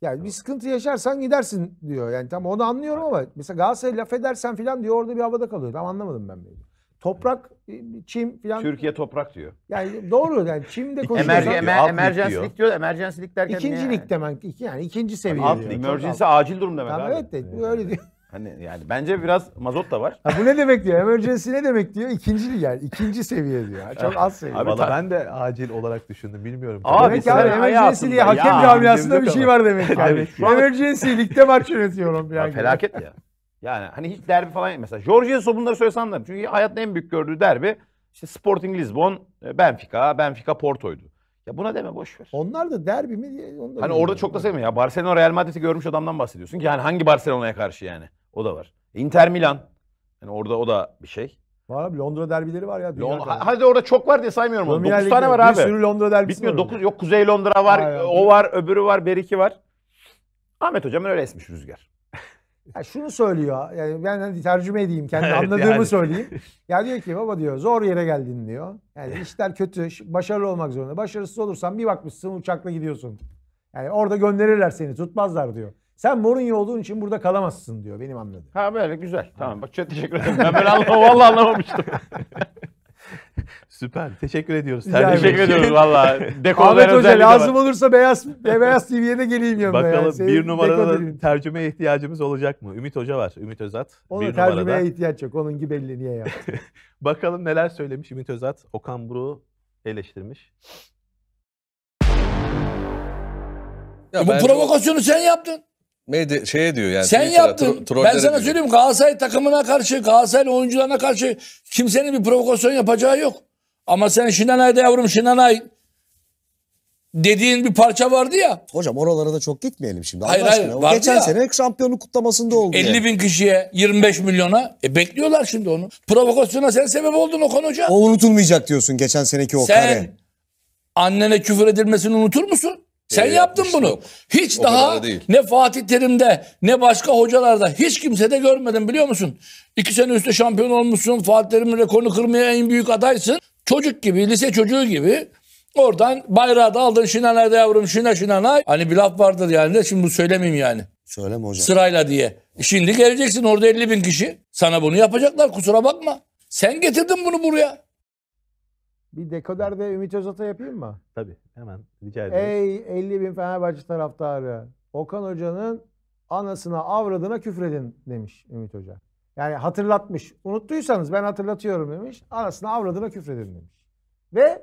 Yani bir sıkıntı yaşarsan gidersin diyor. Yani tam onu anlıyorum ama mesela Galatasaray laf edersen filan diyor orada bir havada kalıyor. Tam anlamadım ben böyle. Toprak, e, çim filan. Türkiye toprak diyor. Yani doğru yani çim de koşuyor. Emer, emer, emergensilik diyor. Emergensilik derken İkinci yani. lig demek yani ikinci hani seviye. Alt lig. Emergency acil durum demek tamam, abi. Evet de bu öyle diyor. Hani yani bence biraz mazot da var. Ha, bu ne demek diyor? Emergency ne demek diyor? İkinci yani ikinci seviye diyor. Çok az seviye. Abi, Valla ben de acil olarak düşündüm bilmiyorum. Abi, demek ki abi emergency diye hakem camiasında bir şey var demek ki. Yani. Emergency ligde maç yönetiyorum. Yani. Felaket ya. Yani hani hiç derbi falan mesela Jorge Jesus bunları söylese anlarım. Çünkü hayatın en büyük gördüğü derbi işte Sporting Lisbon, e, Benfica, Benfica Porto'ydu. Ya buna deme boş ver. Onlar da derbi mi diye onu da Hani orada çok da sevmiyor. Ya Barcelona Real Madrid'i görmüş adamdan bahsediyorsun ki yani hangi Barcelona'ya karşı yani? O da var. Inter Milan. Yani orada o da bir şey. Var abi Londra derbileri var ya. Londra, hadi orada çok var diye saymıyorum onu. 9 tane var abi. Bir sürü Londra derbisi Bitmiyor. var. Orada. yok Kuzey Londra var, Aynen. o var, öbürü var, beriki var. Ahmet hocamın öyle esmiş rüzgar yani şunu söylüyor. Yani ben hani tercüme edeyim. Kendi evet, anladığımı yani. söyleyeyim. Ya diyor ki baba diyor zor yere geldin diyor. Yani işler kötü. Başarılı olmak zorunda. Başarısız olursan bir bakmışsın uçakla gidiyorsun. Yani orada gönderirler seni. Tutmazlar diyor. Sen Mourinho olduğun için burada kalamazsın diyor benim anladığım. Ha böyle güzel. Tamam bak çok teşekkür ederim. Ben böyle vallahi anlamamıştım. Süper. Teşekkür ediyoruz. Yani, teşekkür ediyoruz valla. Ahmet Hoca lazım var. olursa Beyaz Beyaz TV'ye de geleyim yanına. Bakalım yani. Şey, bir numarada tercümeye ihtiyacımız olacak mı? Ümit Hoca var. Ümit Özat. Onun bir tercümeye numarada. ihtiyaç yok. Onun gibi belli niye yaptı. Bakalım neler söylemiş Ümit Özat. Okan Buru eleştirmiş. Ya, ya bu provokasyonu sen yaptın medya şeye diyor yani. Sen yaptın. tro- ben sana diyor. söyleyeyim Galatasaray takımına karşı, Galatasaray oyuncularına karşı kimsenin bir provokasyon yapacağı yok. Ama sen Şinanay'da yavrum Şinanay dediğin bir parça vardı ya. Hocam oralara da çok gitmeyelim şimdi. Hayır, Hayır, hayır, Geçen ya. sene şampiyonluk kutlamasında oldu. 50 yani. bin kişiye 25 milyona e bekliyorlar şimdi onu. Provokasyona sen sebep oldun o konuca. O unutulmayacak diyorsun geçen seneki o kare. sen annene küfür edilmesini unutur musun? Sen e, yaptın bunu. Hiç o daha ne Fatih Terim'de ne başka hocalarda hiç kimsede görmedim biliyor musun? İki sene üstte şampiyon olmuşsun. Fatih Terim'in rekorunu kırmaya en büyük adaysın. Çocuk gibi, lise çocuğu gibi oradan bayrağı da aldın. Şinanay'da yavrum şina şinanay. Hani bir laf vardır yani de şimdi bu söylemeyeyim yani. Söyleme hocam. Sırayla diye. Şimdi geleceksin orada 50 bin kişi. Sana bunu yapacaklar kusura bakma. Sen getirdin bunu buraya. Bir dekoder de Ümit Özat'a yapayım mı? Tabii hemen rica ederiz. Ey 50 bin Fenerbahçe taraftarı. Okan Hoca'nın anasına avradına küfredin demiş Ümit Hoca. Yani hatırlatmış. Unuttuysanız ben hatırlatıyorum demiş. Anasına avradına küfredin demiş. Ve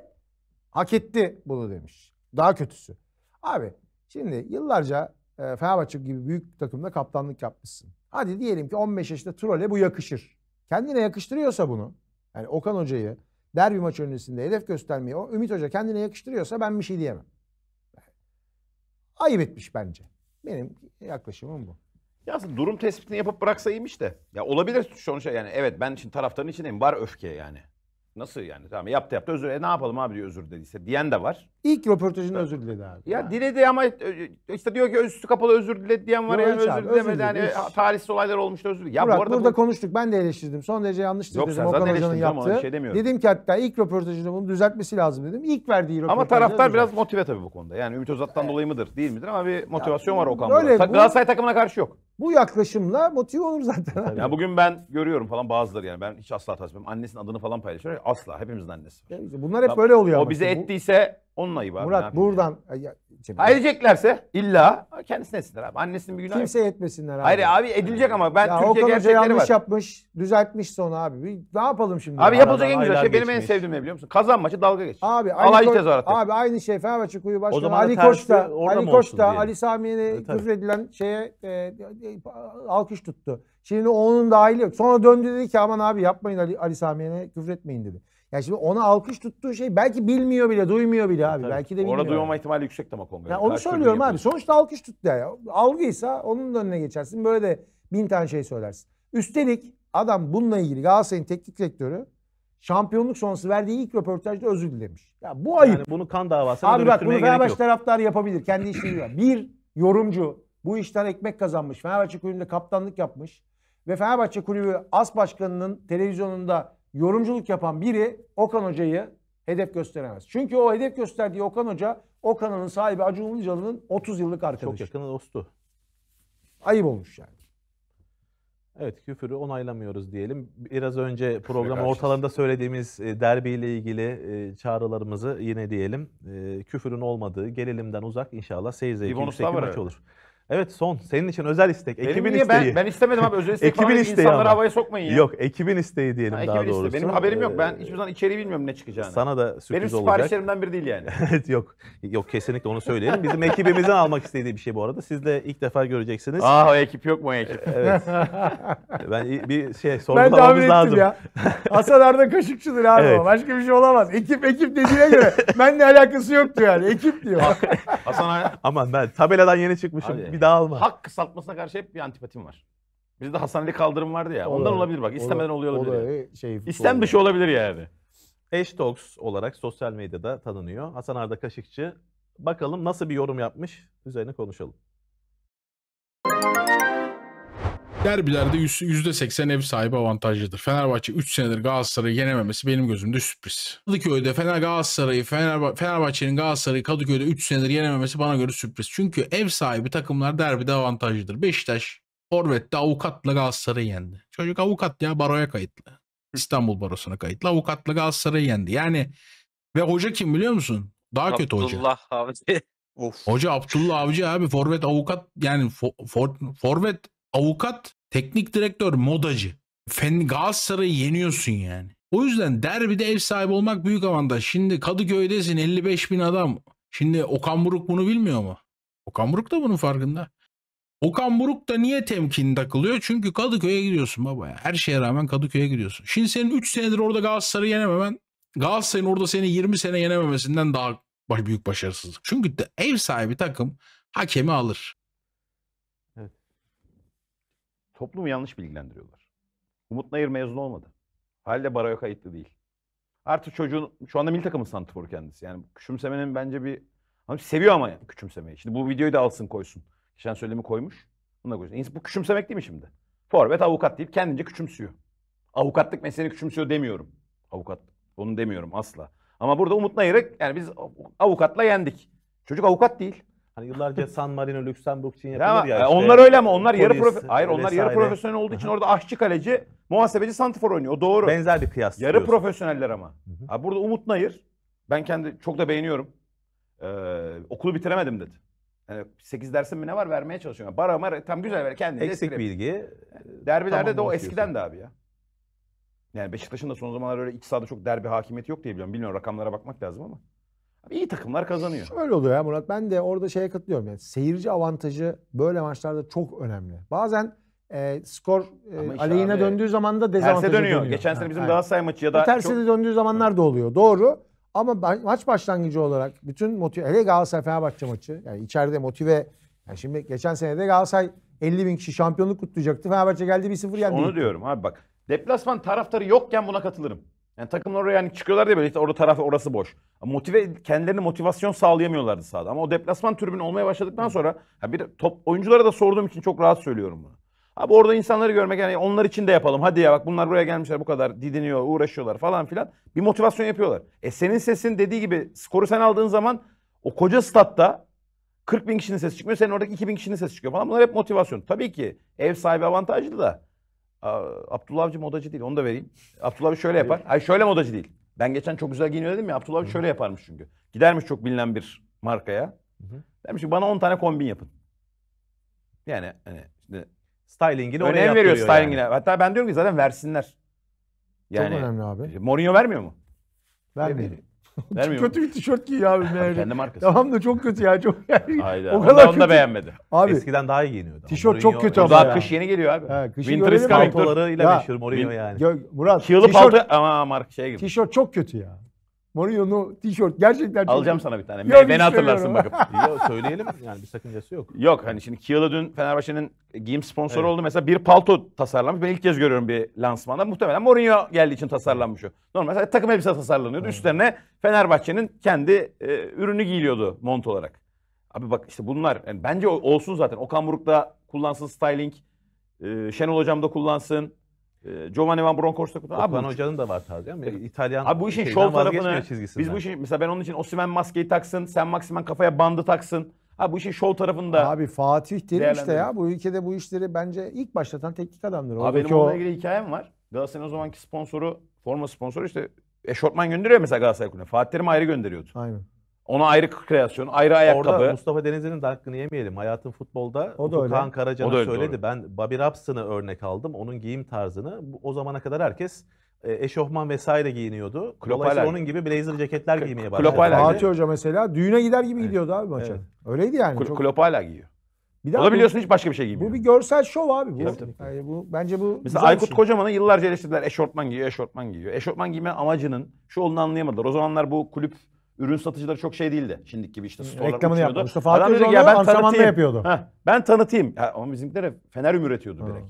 hak etti bunu demiş. Daha kötüsü. Abi şimdi yıllarca e, Fenerbahçe gibi büyük takımda kaptanlık yapmışsın. Hadi diyelim ki 15 yaşında trole bu yakışır. Kendine yakıştırıyorsa bunu. Yani Okan Hoca'yı derbi maç öncesinde hedef göstermeyi o Ümit Hoca kendine yakıştırıyorsa ben bir şey diyemem. Ayıp etmiş bence. Benim yaklaşımım bu. Ya aslında durum tespitini yapıp bıraksa iyiymiş de. Ya olabilir sonuçta yani evet ben için taraftarın içindeyim var öfke yani. Nasıl yani tamam yaptı yaptı özür e, ne yapalım abi diyor özür dediyse diyen de var. İlk röportajında özür diledi abi. Ya yani. diledi ama e, işte diyor ki üstü kapalı özür diledi diyen var. ya yani özür abi, dilemedi. yani tarihsel olaylar olmuştu özür diledi. Ya Murat, bu arada burada bu... konuştuk. Ben de eleştirdim. Son derece yanlıştır Yok, dedim. Okan Hoca'nın yaptığı. Şey demiyorum. dedim ki hatta ilk röportajında bunu düzeltmesi lazım dedim. İlk verdiği röportajda Ama taraftar biraz motive tabii bu konuda. Yani Ümit Özat'tan evet. dolayı mıdır değil midir ama bir motivasyon ya, var Okan Buruk. Galatasaray takımına karşı yok. Bu yaklaşımla motive olur zaten. Ya Yani bugün ben görüyorum falan bazıları yani ben hiç asla tasvim. Annesinin adını falan paylaşıyor. Asla hepimizin annesi. Bunlar hep böyle oluyor. O bize ettiyse Onunla ibaret. Murat buradan... Hayır diyeceklerse illa kendisine etsinler abi. Annesinin bir günahı Kimse etmesinler abi. Hayır abi edilecek ama ben ya Türkiye Okan gerçekleri yanlış var. yapmış, düzeltmiş sonra abi. Bir- Ne yapalım şimdi? Abi yapılacak en güzel şey benim en sevdiğim ne biliyor musun? Kazan maçı dalga geç. Abi Alay aynı, Ko- abi aynı şey Fenerbahçe Kuyu Başkanı zaman Ali Koç da Ali Koç da Ali Sami'ye küfür edilen şeye e, e, alkış tuttu. Şimdi onun da aile yok. Sonra döndü dedi ki aman abi yapmayın Ali, Ali Sami'ye küfür etmeyin dedi. Ya şimdi ona alkış tuttuğu şey belki bilmiyor bile, duymuyor bile abi. Tabii. Belki de bilmiyor. Orada duymama ihtimali yüksek ama kongrede. Yani onu söylüyorum abi. Sonuçta alkış tuttu. Ya. Algıysa onun önüne geçersin. Böyle de bin tane şey söylersin. Üstelik adam bununla ilgili Galatasaray'ın teknik direktörü şampiyonluk sonrası verdiği ilk röportajda özür dilemiş. Ya bu ayıp. Yani bunu kan davası. Abi bak bunu Fenerbahçe taraftarı yapabilir. Kendi işini var. Bir yorumcu bu işten ekmek kazanmış. Fenerbahçe kulübünde kaptanlık yapmış. Ve Fenerbahçe kulübü as başkanının televizyonunda yorumculuk yapan biri Okan Hoca'yı hedef gösteremez. Çünkü o hedef gösterdiği Okan Hoca Okan'ın sahibi Acun Ilıcalı'nın 30 yıllık arkadaşı. Çok yakını dostu. Ayıp olmuş yani. Evet küfürü onaylamıyoruz diyelim. Biraz önce program ortalarında söylediğimiz e, derbiyle ilgili e, çağrılarımızı yine diyelim. E, küfürün olmadığı gerilimden uzak inşallah seyir zevki yüksek bir maç olur. Evet son. Senin için özel istek. Benim ekibin niye? isteği. Ben, ben istemedim abi. Özel istek ekibin falan isteği insanları ama. havaya sokmayın ya. Yok ekibin isteği diyelim ha, ekibin daha doğrusu. Benim haberim yok. Ben ee, hiçbir zaman içeriği bilmiyorum ne çıkacağını. Sana da sürpriz olacak. Benim siparişlerimden biri değil yani. evet yok. Yok kesinlikle onu söyleyelim. Bizim ekibimizin almak istediği bir şey bu arada. Siz de ilk defa göreceksiniz. Aa o ekip yok mu o ekip? evet. Ben bir şey sorgulamamız lazım. ya. Hasan Arda kaşıkçıdır abi evet. o. Başka bir şey olamaz. Ekip ekip dediğine göre benimle alakası yoktu yani. Ekip diyor. Hasan Aman ben tabeladan yeni çıkmışım. Abi bir daha alma. Hak kısaltmasına karşı hep bir antipatim var. Bizde Hasaneli kaldırım vardı ya. Ondan olabilir, olabilir bak. İstemeden oluyor olabilir. yani. şey, İstem dışı olabilir yani. Eş Talks olarak sosyal medyada tanınıyor. Hasan Arda Kaşıkçı. Bakalım nasıl bir yorum yapmış? Üzerine konuşalım. derbilerde yüzde seksen ev sahibi avantajlıdır. Fenerbahçe 3 senedir Galatasaray'ı yenememesi benim gözümde sürpriz. Kadıköy'de Fener Galatasaray'ı Fenerbahçe'nin Fenerbahçe Galatasaray'ı Kadıköy'de 3 senedir yenememesi bana göre sürpriz. Çünkü ev sahibi takımlar derbide avantajlıdır. Beşiktaş Forvet'te avukatla Galatasaray'ı yendi. Çocuk avukat ya baroya kayıtlı. İstanbul Barosu'na kayıtlı. Avukatla Galatasaray'ı yendi. Yani ve hoca kim biliyor musun? Daha kötü hoca. Abdullah Avcı. Of. Hoca Abdullah Avcı abi forvet avukat yani forvet for, avukat Teknik direktör modacı. Fen Galatasaray'ı yeniyorsun yani. O yüzden derbide ev sahibi olmak büyük avantaj. Şimdi Kadıköy'desin 55 bin adam. Şimdi Okan Buruk bunu bilmiyor mu? Okan Buruk da bunun farkında. Okan Buruk da niye temkin takılıyor? Çünkü Kadıköy'e gidiyorsun baba ya. Her şeye rağmen Kadıköy'e gidiyorsun. Şimdi senin 3 senedir orada Galatasaray'ı yenememen Galatasaray'ın orada seni 20 sene yenememesinden daha büyük başarısızlık. Çünkü de ev sahibi takım hakemi alır. Toplumu yanlış bilgilendiriyorlar. Umut Nayır mezun olmadı. Halde Baroya kayıtlı değil. Artık çocuğun şu anda milli takımın santrforu kendisi. Yani küçümsemenin bence bir hani seviyor ama yani küçümsemeyi. Şimdi bu videoyu da alsın koysun. Şen söylemi koymuş. Bunu da koysun. Bu küçümsemek değil mi şimdi? Forvet avukat deyip kendince küçümsüyor. Avukatlık mesleğini küçümsüyor demiyorum. Avukat. Onu demiyorum asla. Ama burada Umut Nayır'ı yani biz avukatla yendik. Çocuk avukat değil. Hani yıllarca San Marino, Lüksemburg, Çin yapılır ya. ya işte. Onlar öyle ama onlar yarı profe hayır onlar yarı profesyonel olduğu için orada aşçı kaleci, muhasebeci santifor oynuyor. O doğru. Benzer bir kıyas. Yarı diyorsun. profesyoneller ama. Hı hı. Abi burada Umut Nayır ben kendi çok da beğeniyorum. Ee, okulu bitiremedim dedi. Yani 8 dersin mi ne var vermeye çalışıyorum. Bara mara tam güzel ver kendini. Eksik de bilgi. Ee, derbilerde tamam, de o eskiden de abi ya. Yani Beşiktaş'ın da son zamanlar öyle iç sahada çok derbi hakimiyeti yok diye biliyorum. Bilmiyorum rakamlara bakmak lazım ama. İyi takımlar kazanıyor. Şöyle oluyor ya Murat. Ben de orada şeye katılıyorum. Yani seyirci avantajı böyle maçlarda çok önemli. Bazen e, skor e, aleyhine abi, döndüğü zaman da dezavantaja dönüyor. dönüyor. Geçen sene bizim daha Galatasaray maçı ya da... Tersi çok... döndüğü zamanlar da oluyor. Doğru. Ama maç başlangıcı olarak bütün motive... Hele Galatasaray Fenerbahçe maçı. Yani içeride motive... Yani şimdi geçen sene de Galatasaray 50 bin kişi şampiyonluk kutlayacaktı. Fenerbahçe geldi 1-0 yendi. onu diyorum abi bak. Deplasman taraftarı yokken buna katılırım. Yani takım oraya yani çıkıyorlar diye böyle işte orada taraf orası boş. Motive kendilerine motivasyon sağlayamıyorlardı sahada. Ama o deplasman tribünü olmaya başladıktan sonra ha bir top oyunculara da sorduğum için çok rahat söylüyorum bunu. Abi orada insanları görmek yani onlar için de yapalım. Hadi ya bak bunlar buraya gelmişler bu kadar didiniyor, uğraşıyorlar falan filan. Bir motivasyon yapıyorlar. E senin sesin dediği gibi skoru sen aldığın zaman o koca statta 40 bin kişinin sesi çıkmıyor. Senin oradaki 2 bin kişinin sesi çıkıyor falan. Bunlar hep motivasyon. Tabii ki ev sahibi avantajlı da. Abdullah Avcı modacı değil onu da vereyim. Abdullah Avcı şöyle yapar. Ay şöyle modacı değil. Ben geçen çok güzel giyiniyor dedim ya Abdullah Avcı şöyle yaparmış çünkü. Gidermiş çok bilinen bir markaya. Hı-hı. Demiş ki bana 10 tane kombin yapın. Yani hani işte Stylingini oraya önem veriyor stylingine. Yani. Hatta ben diyorum ki zaten versinler. Yani, Çok önemli abi. Mourinho vermiyor mu? Vermiyor. Vermiyor kötü bir tişört giyiyor abi meğer. Kendi markası. Tamam da çok kötü ya. Çok yani. Hayda. O kadar onu da, onu da beğenmedi. Abi, Eskiden daha iyi giyiniyordu. Tişört çok kötü ama ya. kış yeni geliyor abi. He, Winter is coming. Paltolarıyla meşhur Mourinho yani. Murat. Kiyılı palto ama mark şey gibi. Tişört çok kötü ya. Mourinho'nun tişört gerçekten çok... Alacağım sana bir tane. Yok, Beni hatırlarsın bakıp. Yok söyleyelim yani bir sakıncası yok. Yok hani şimdi Kiyalı dün Fenerbahçe'nin giyim sponsoru evet. oldu. Mesela bir palto tasarlanmış. Ben ilk kez görüyorum bir lansmanda. Muhtemelen Mourinho geldiği için tasarlanmış o. Normal takım elbise tasarlanıyordu. Evet. Üstlerine Fenerbahçe'nin kendi e, ürünü giyiliyordu mont olarak. Abi bak işte bunlar yani bence olsun zaten. Okan Buruk da kullansın styling. E, Şenol Hocam da kullansın. Ee, Giovanni Van Bronckhorst'la kutan. Abi hocanın da var tarzı ama İtalyan Abi bu işin şov tarafını biz bu işin mesela ben onun için Osimen maskeyi taksın, sen Maksimen kafaya bandı taksın. Abi bu işin şov tarafında. Abi Fatih Terim işte ya bu ülkede bu işleri bence ilk başlatan teknik adamdır. Abi Oradaki benim onunla ilgili hikayem var. Galatasaray'ın o zamanki sponsoru, forma sponsoru işte eşortman gönderiyor mesela Galatasaray Kulübü'ne. Fatih Terim ayrı gönderiyordu. Aynen. Ona ayrı kreasyon, ayrı ayakkabı. Orada Mustafa Denizli'nin de hakkını yemeyelim. Hayatın futbolda o da öyle. Furkan O da söyledi. doğru. Ben Bobby Robson'ı örnek aldım. Onun giyim tarzını. O zamana kadar herkes e, eşofman vesaire giyiniyordu. Dolayısıyla hala- onun gibi blazer ceketler giymeye başladı. Klopp Fatih Hoca mesela düğüne gider gibi gidiyordu abi maça. Evet. Öyleydi yani. Kul- Çok- Klopp hala giyiyor. bir O da bu- hiç başka bir şey giymiyor. Bu bir görsel şov abi bu. Yani bu bence bu Mesela güzel bir Aykut şey. Kocaman'ı yıllarca eleştirdiler. Eşortman giyiyor, eşortman giyiyor. Eşortman giyme amacının şu olduğunu anlayamadılar. O zamanlar bu kulüp ürün satıcıları çok şey değildi. Şimdiki gibi işte storelar Reklamını yaptı. Fatih Adam dedi ki ya ben tanıtayım. yapıyordu. Heh, ben tanıtayım. Ya, ama bizimkilere fener üm üretiyordu direkt.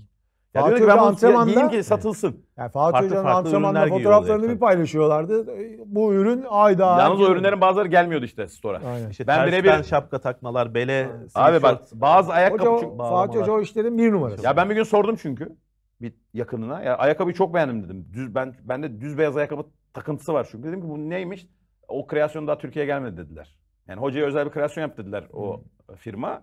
Ya Fatih Hoca ben antrenmanda diyeyim ki satılsın. Yani Fatih farklı, Hoca'nın farklı antrenmanda fotoğraflarını bir paylaşıyorlardı. Bu ürün ayda. Yalnız o ürünlerin bazıları gelmiyordu işte store'a. İşte ben bir şapka takmalar, bele, Abi bak bazı ayakkabı Hoca, çünkü... Fatih Hoca o işlerin bir numarası. Ya ben bir gün sordum çünkü bir yakınına. Ya ayakkabıyı çok beğendim dedim. Düz ben bende düz beyaz ayakkabı takıntısı var çünkü. Dedim ki bu neymiş? O kreasyon daha Türkiye'ye gelmedi dediler. Yani hocaya özel bir kreasyon yap dediler o hmm. firma.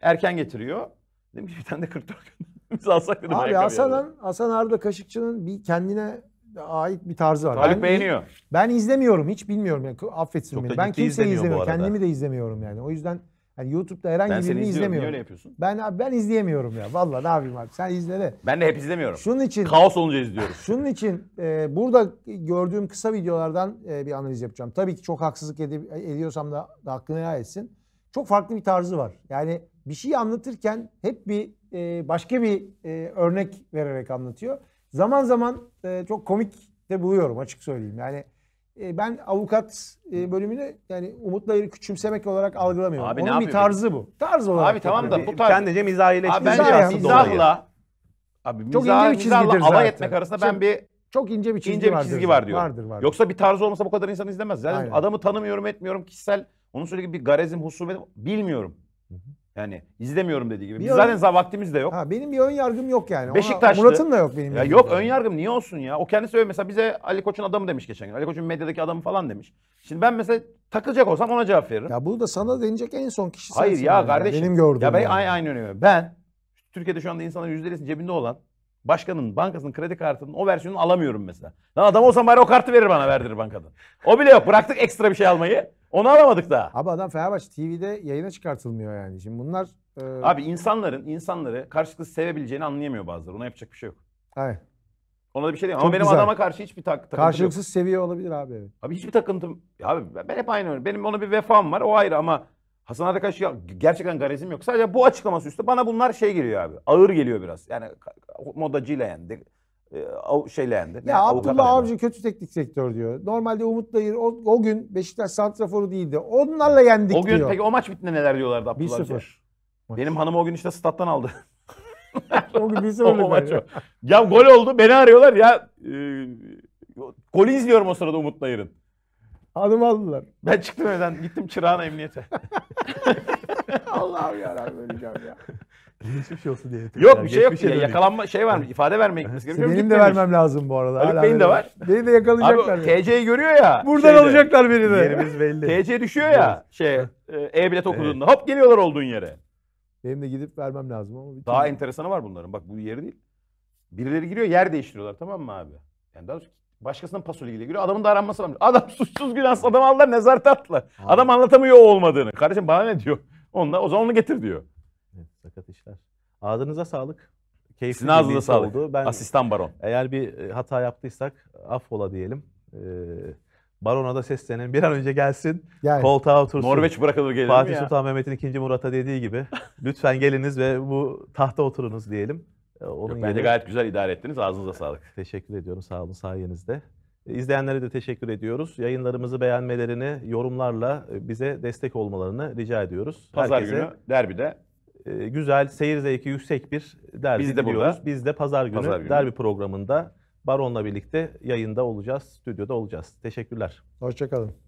Erken getiriyor. Dedim ki bir tane de 44 biz alsak dedim. Abi Hasan, Hasan Arda Kaşıkçı'nın bir kendine ait bir tarzı var. Talip ben, beğeniyor. Ben izlemiyorum hiç bilmiyorum yani affetsin Çok beni. Ben kimseyi izlemiyorum. Kendimi de izlemiyorum yani. O yüzden yani YouTube'da herhangi ben birini izliyorum. izlemiyorum. Niye yapıyorsun? Ben abi ben izleyemiyorum ya. Vallahi ne yapayım abi sen izle de. Ben de hep izlemiyorum. Şunun için kaos olunca izliyoruz. Şunun için e, burada gördüğüm kısa videolardan e, bir analiz yapacağım. Tabii ki çok haksızlık edip, ediyorsam da, da hakkını helal etsin. Çok farklı bir tarzı var. Yani bir şeyi anlatırken hep bir e, başka bir e, örnek vererek anlatıyor. Zaman zaman e, çok komik de buluyorum açık söyleyeyim. Yani e, ben avukat e, bölümünü yani Umut'la küçümsemek olarak algılamıyorum. Abi, Onun ne bir tarzı bu. Tarz olarak. Abi tamam da bu tarz. Kendince mizahileştirme Abi bence şansı dolayı. mizahla Abi Çok ince mizah, bir mizahla çizgidir alay zaten. etmek arasında ben bir Çok ince bir çizgi, ince bir çizgi var diyor. Vardır vardır. Yoksa bir tarzı olmasa bu kadar insan izlemez. Zaten Aynen. adamı tanımıyorum etmiyorum kişisel. Onun söylediği bir garezim, husumetim bilmiyorum. Yani izlemiyorum dediği gibi. Bir Biz ön- zaten zaten vaktimiz de yok. Ha, benim bir ön yargım yok yani. Beşiktaşlı. Murat'ın da yok benim. Ya yok ön yargım. niye olsun ya? O kendisi öyle mesela bize Ali Koç'un adamı demiş geçen gün. Ali Koç'un medyadaki adamı falan demiş. Şimdi ben mesela takılacak olsam ona cevap veririm. Ya bu da sana denecek en son kişi Hayır ya yani. kardeşim. Benim gördüğüm. ya ben yani. aynı aynı önemi. Ben Türkiye'de şu anda insanların %50'sinin cebinde olan başkanın, bankasının, kredi kartının o versiyonunu alamıyorum mesela. Lan adam olsam bari o kartı verir bana verdirir bankadan. O bile yok. Bıraktık ekstra bir şey almayı. Onu alamadık da. Abi adam Fenerbahçe TV'de yayına çıkartılmıyor yani. Şimdi bunlar... E... Abi insanların insanları karşılıklı sevebileceğini anlayamıyor bazıları. Ona yapacak bir şey yok. Evet. Ona da bir şey diyemem. Ama benim güzel. adama karşı hiçbir tak takıntım Karşılıksız yok. seviye olabilir abi Abi hiçbir takıntım... Abi ben hep aynı öyle. Benim ona bir vefam var o ayrı ama... Hasan Arda karşı gerçekten garezim yok. Sadece bu açıklaması üstü bana bunlar şey geliyor abi. Ağır geliyor biraz. Yani modacıyla yani. E, şeylendi. Ya Abdullah Avcı kötü teknik sektör diyor. Normalde Umut Nayır o, o gün Beşiktaş santraforu değildi. Onlarla yendik diyor. O gün diyor. peki o maç bittiğinde neler diyorlardı Abdullah 1-0. Benim hanım o gün işte stat'tan aldı. o gün 1-0 maç o. Ya gol oldu beni arıyorlar ya. E, golü izliyorum o sırada Umut Nayır'ın. Hanım aldılar. Ben çıktım evden gittim çırağına emniyete. Allah'ım yarabbim öleceğim ya. Geçmiş olsun diye. Yok bir şey yok. Ya, yakalanma şey var mı? İfade vermek gitmesi gerekiyor. Benim de vermem lazım bu arada. Haluk Bey'in de var. Beni de yakalayacaklar. Abi TC'yi görüyor ya. Buradan şeyde, alacaklar beni de. Yerimiz belli. TC düşüyor ya şey e, e-bilet okuduğunda. Hop geliyorlar olduğun yere. Benim de gidip vermem lazım ama. Daha enteresanı var bunların. Bak bu yeri değil. Birileri giriyor yer değiştiriyorlar tamam mı abi? Yani daha doğrusu başkasının pasoleriyle giriyor. Adamın da aranması var. Adam suçsuz günahsız adam aldılar nezarete attılar. Adam anlatamıyor o olmadığını. Kardeşim bana ne diyor? Onunla, o zaman onu getir diyor artık atışlar. Ağzınıza sağlık. Keyifli Sizin ağzınıza sağlık. Oldu. Ben, Asistan Baron. Eğer bir e, hata yaptıysak affola diyelim. Ee, Barona da seslenin. Bir an önce gelsin. Yani. Koltuğa otursun. Norveç bırakılır gelir Fatih Sultan Mehmet'in ikinci Murat'a dediği gibi. lütfen geliniz ve bu tahta oturunuz diyelim. E, onun Yok, bence yerine... gayet güzel idare ettiniz. Ağzınıza sağlık. Teşekkür ediyorum. Sağ olun sayenizde. E, izleyenlere de teşekkür ediyoruz. Yayınlarımızı beğenmelerini, yorumlarla bize destek olmalarını rica ediyoruz. Pazar Herkese... günü derbide e, güzel, seyir zevki yüksek bir derbi Biz de diyoruz. burada. Biz de pazar günü, Pazar günü. derbi programında Baron'la birlikte yayında olacağız, stüdyoda olacağız. Teşekkürler. Hoşçakalın.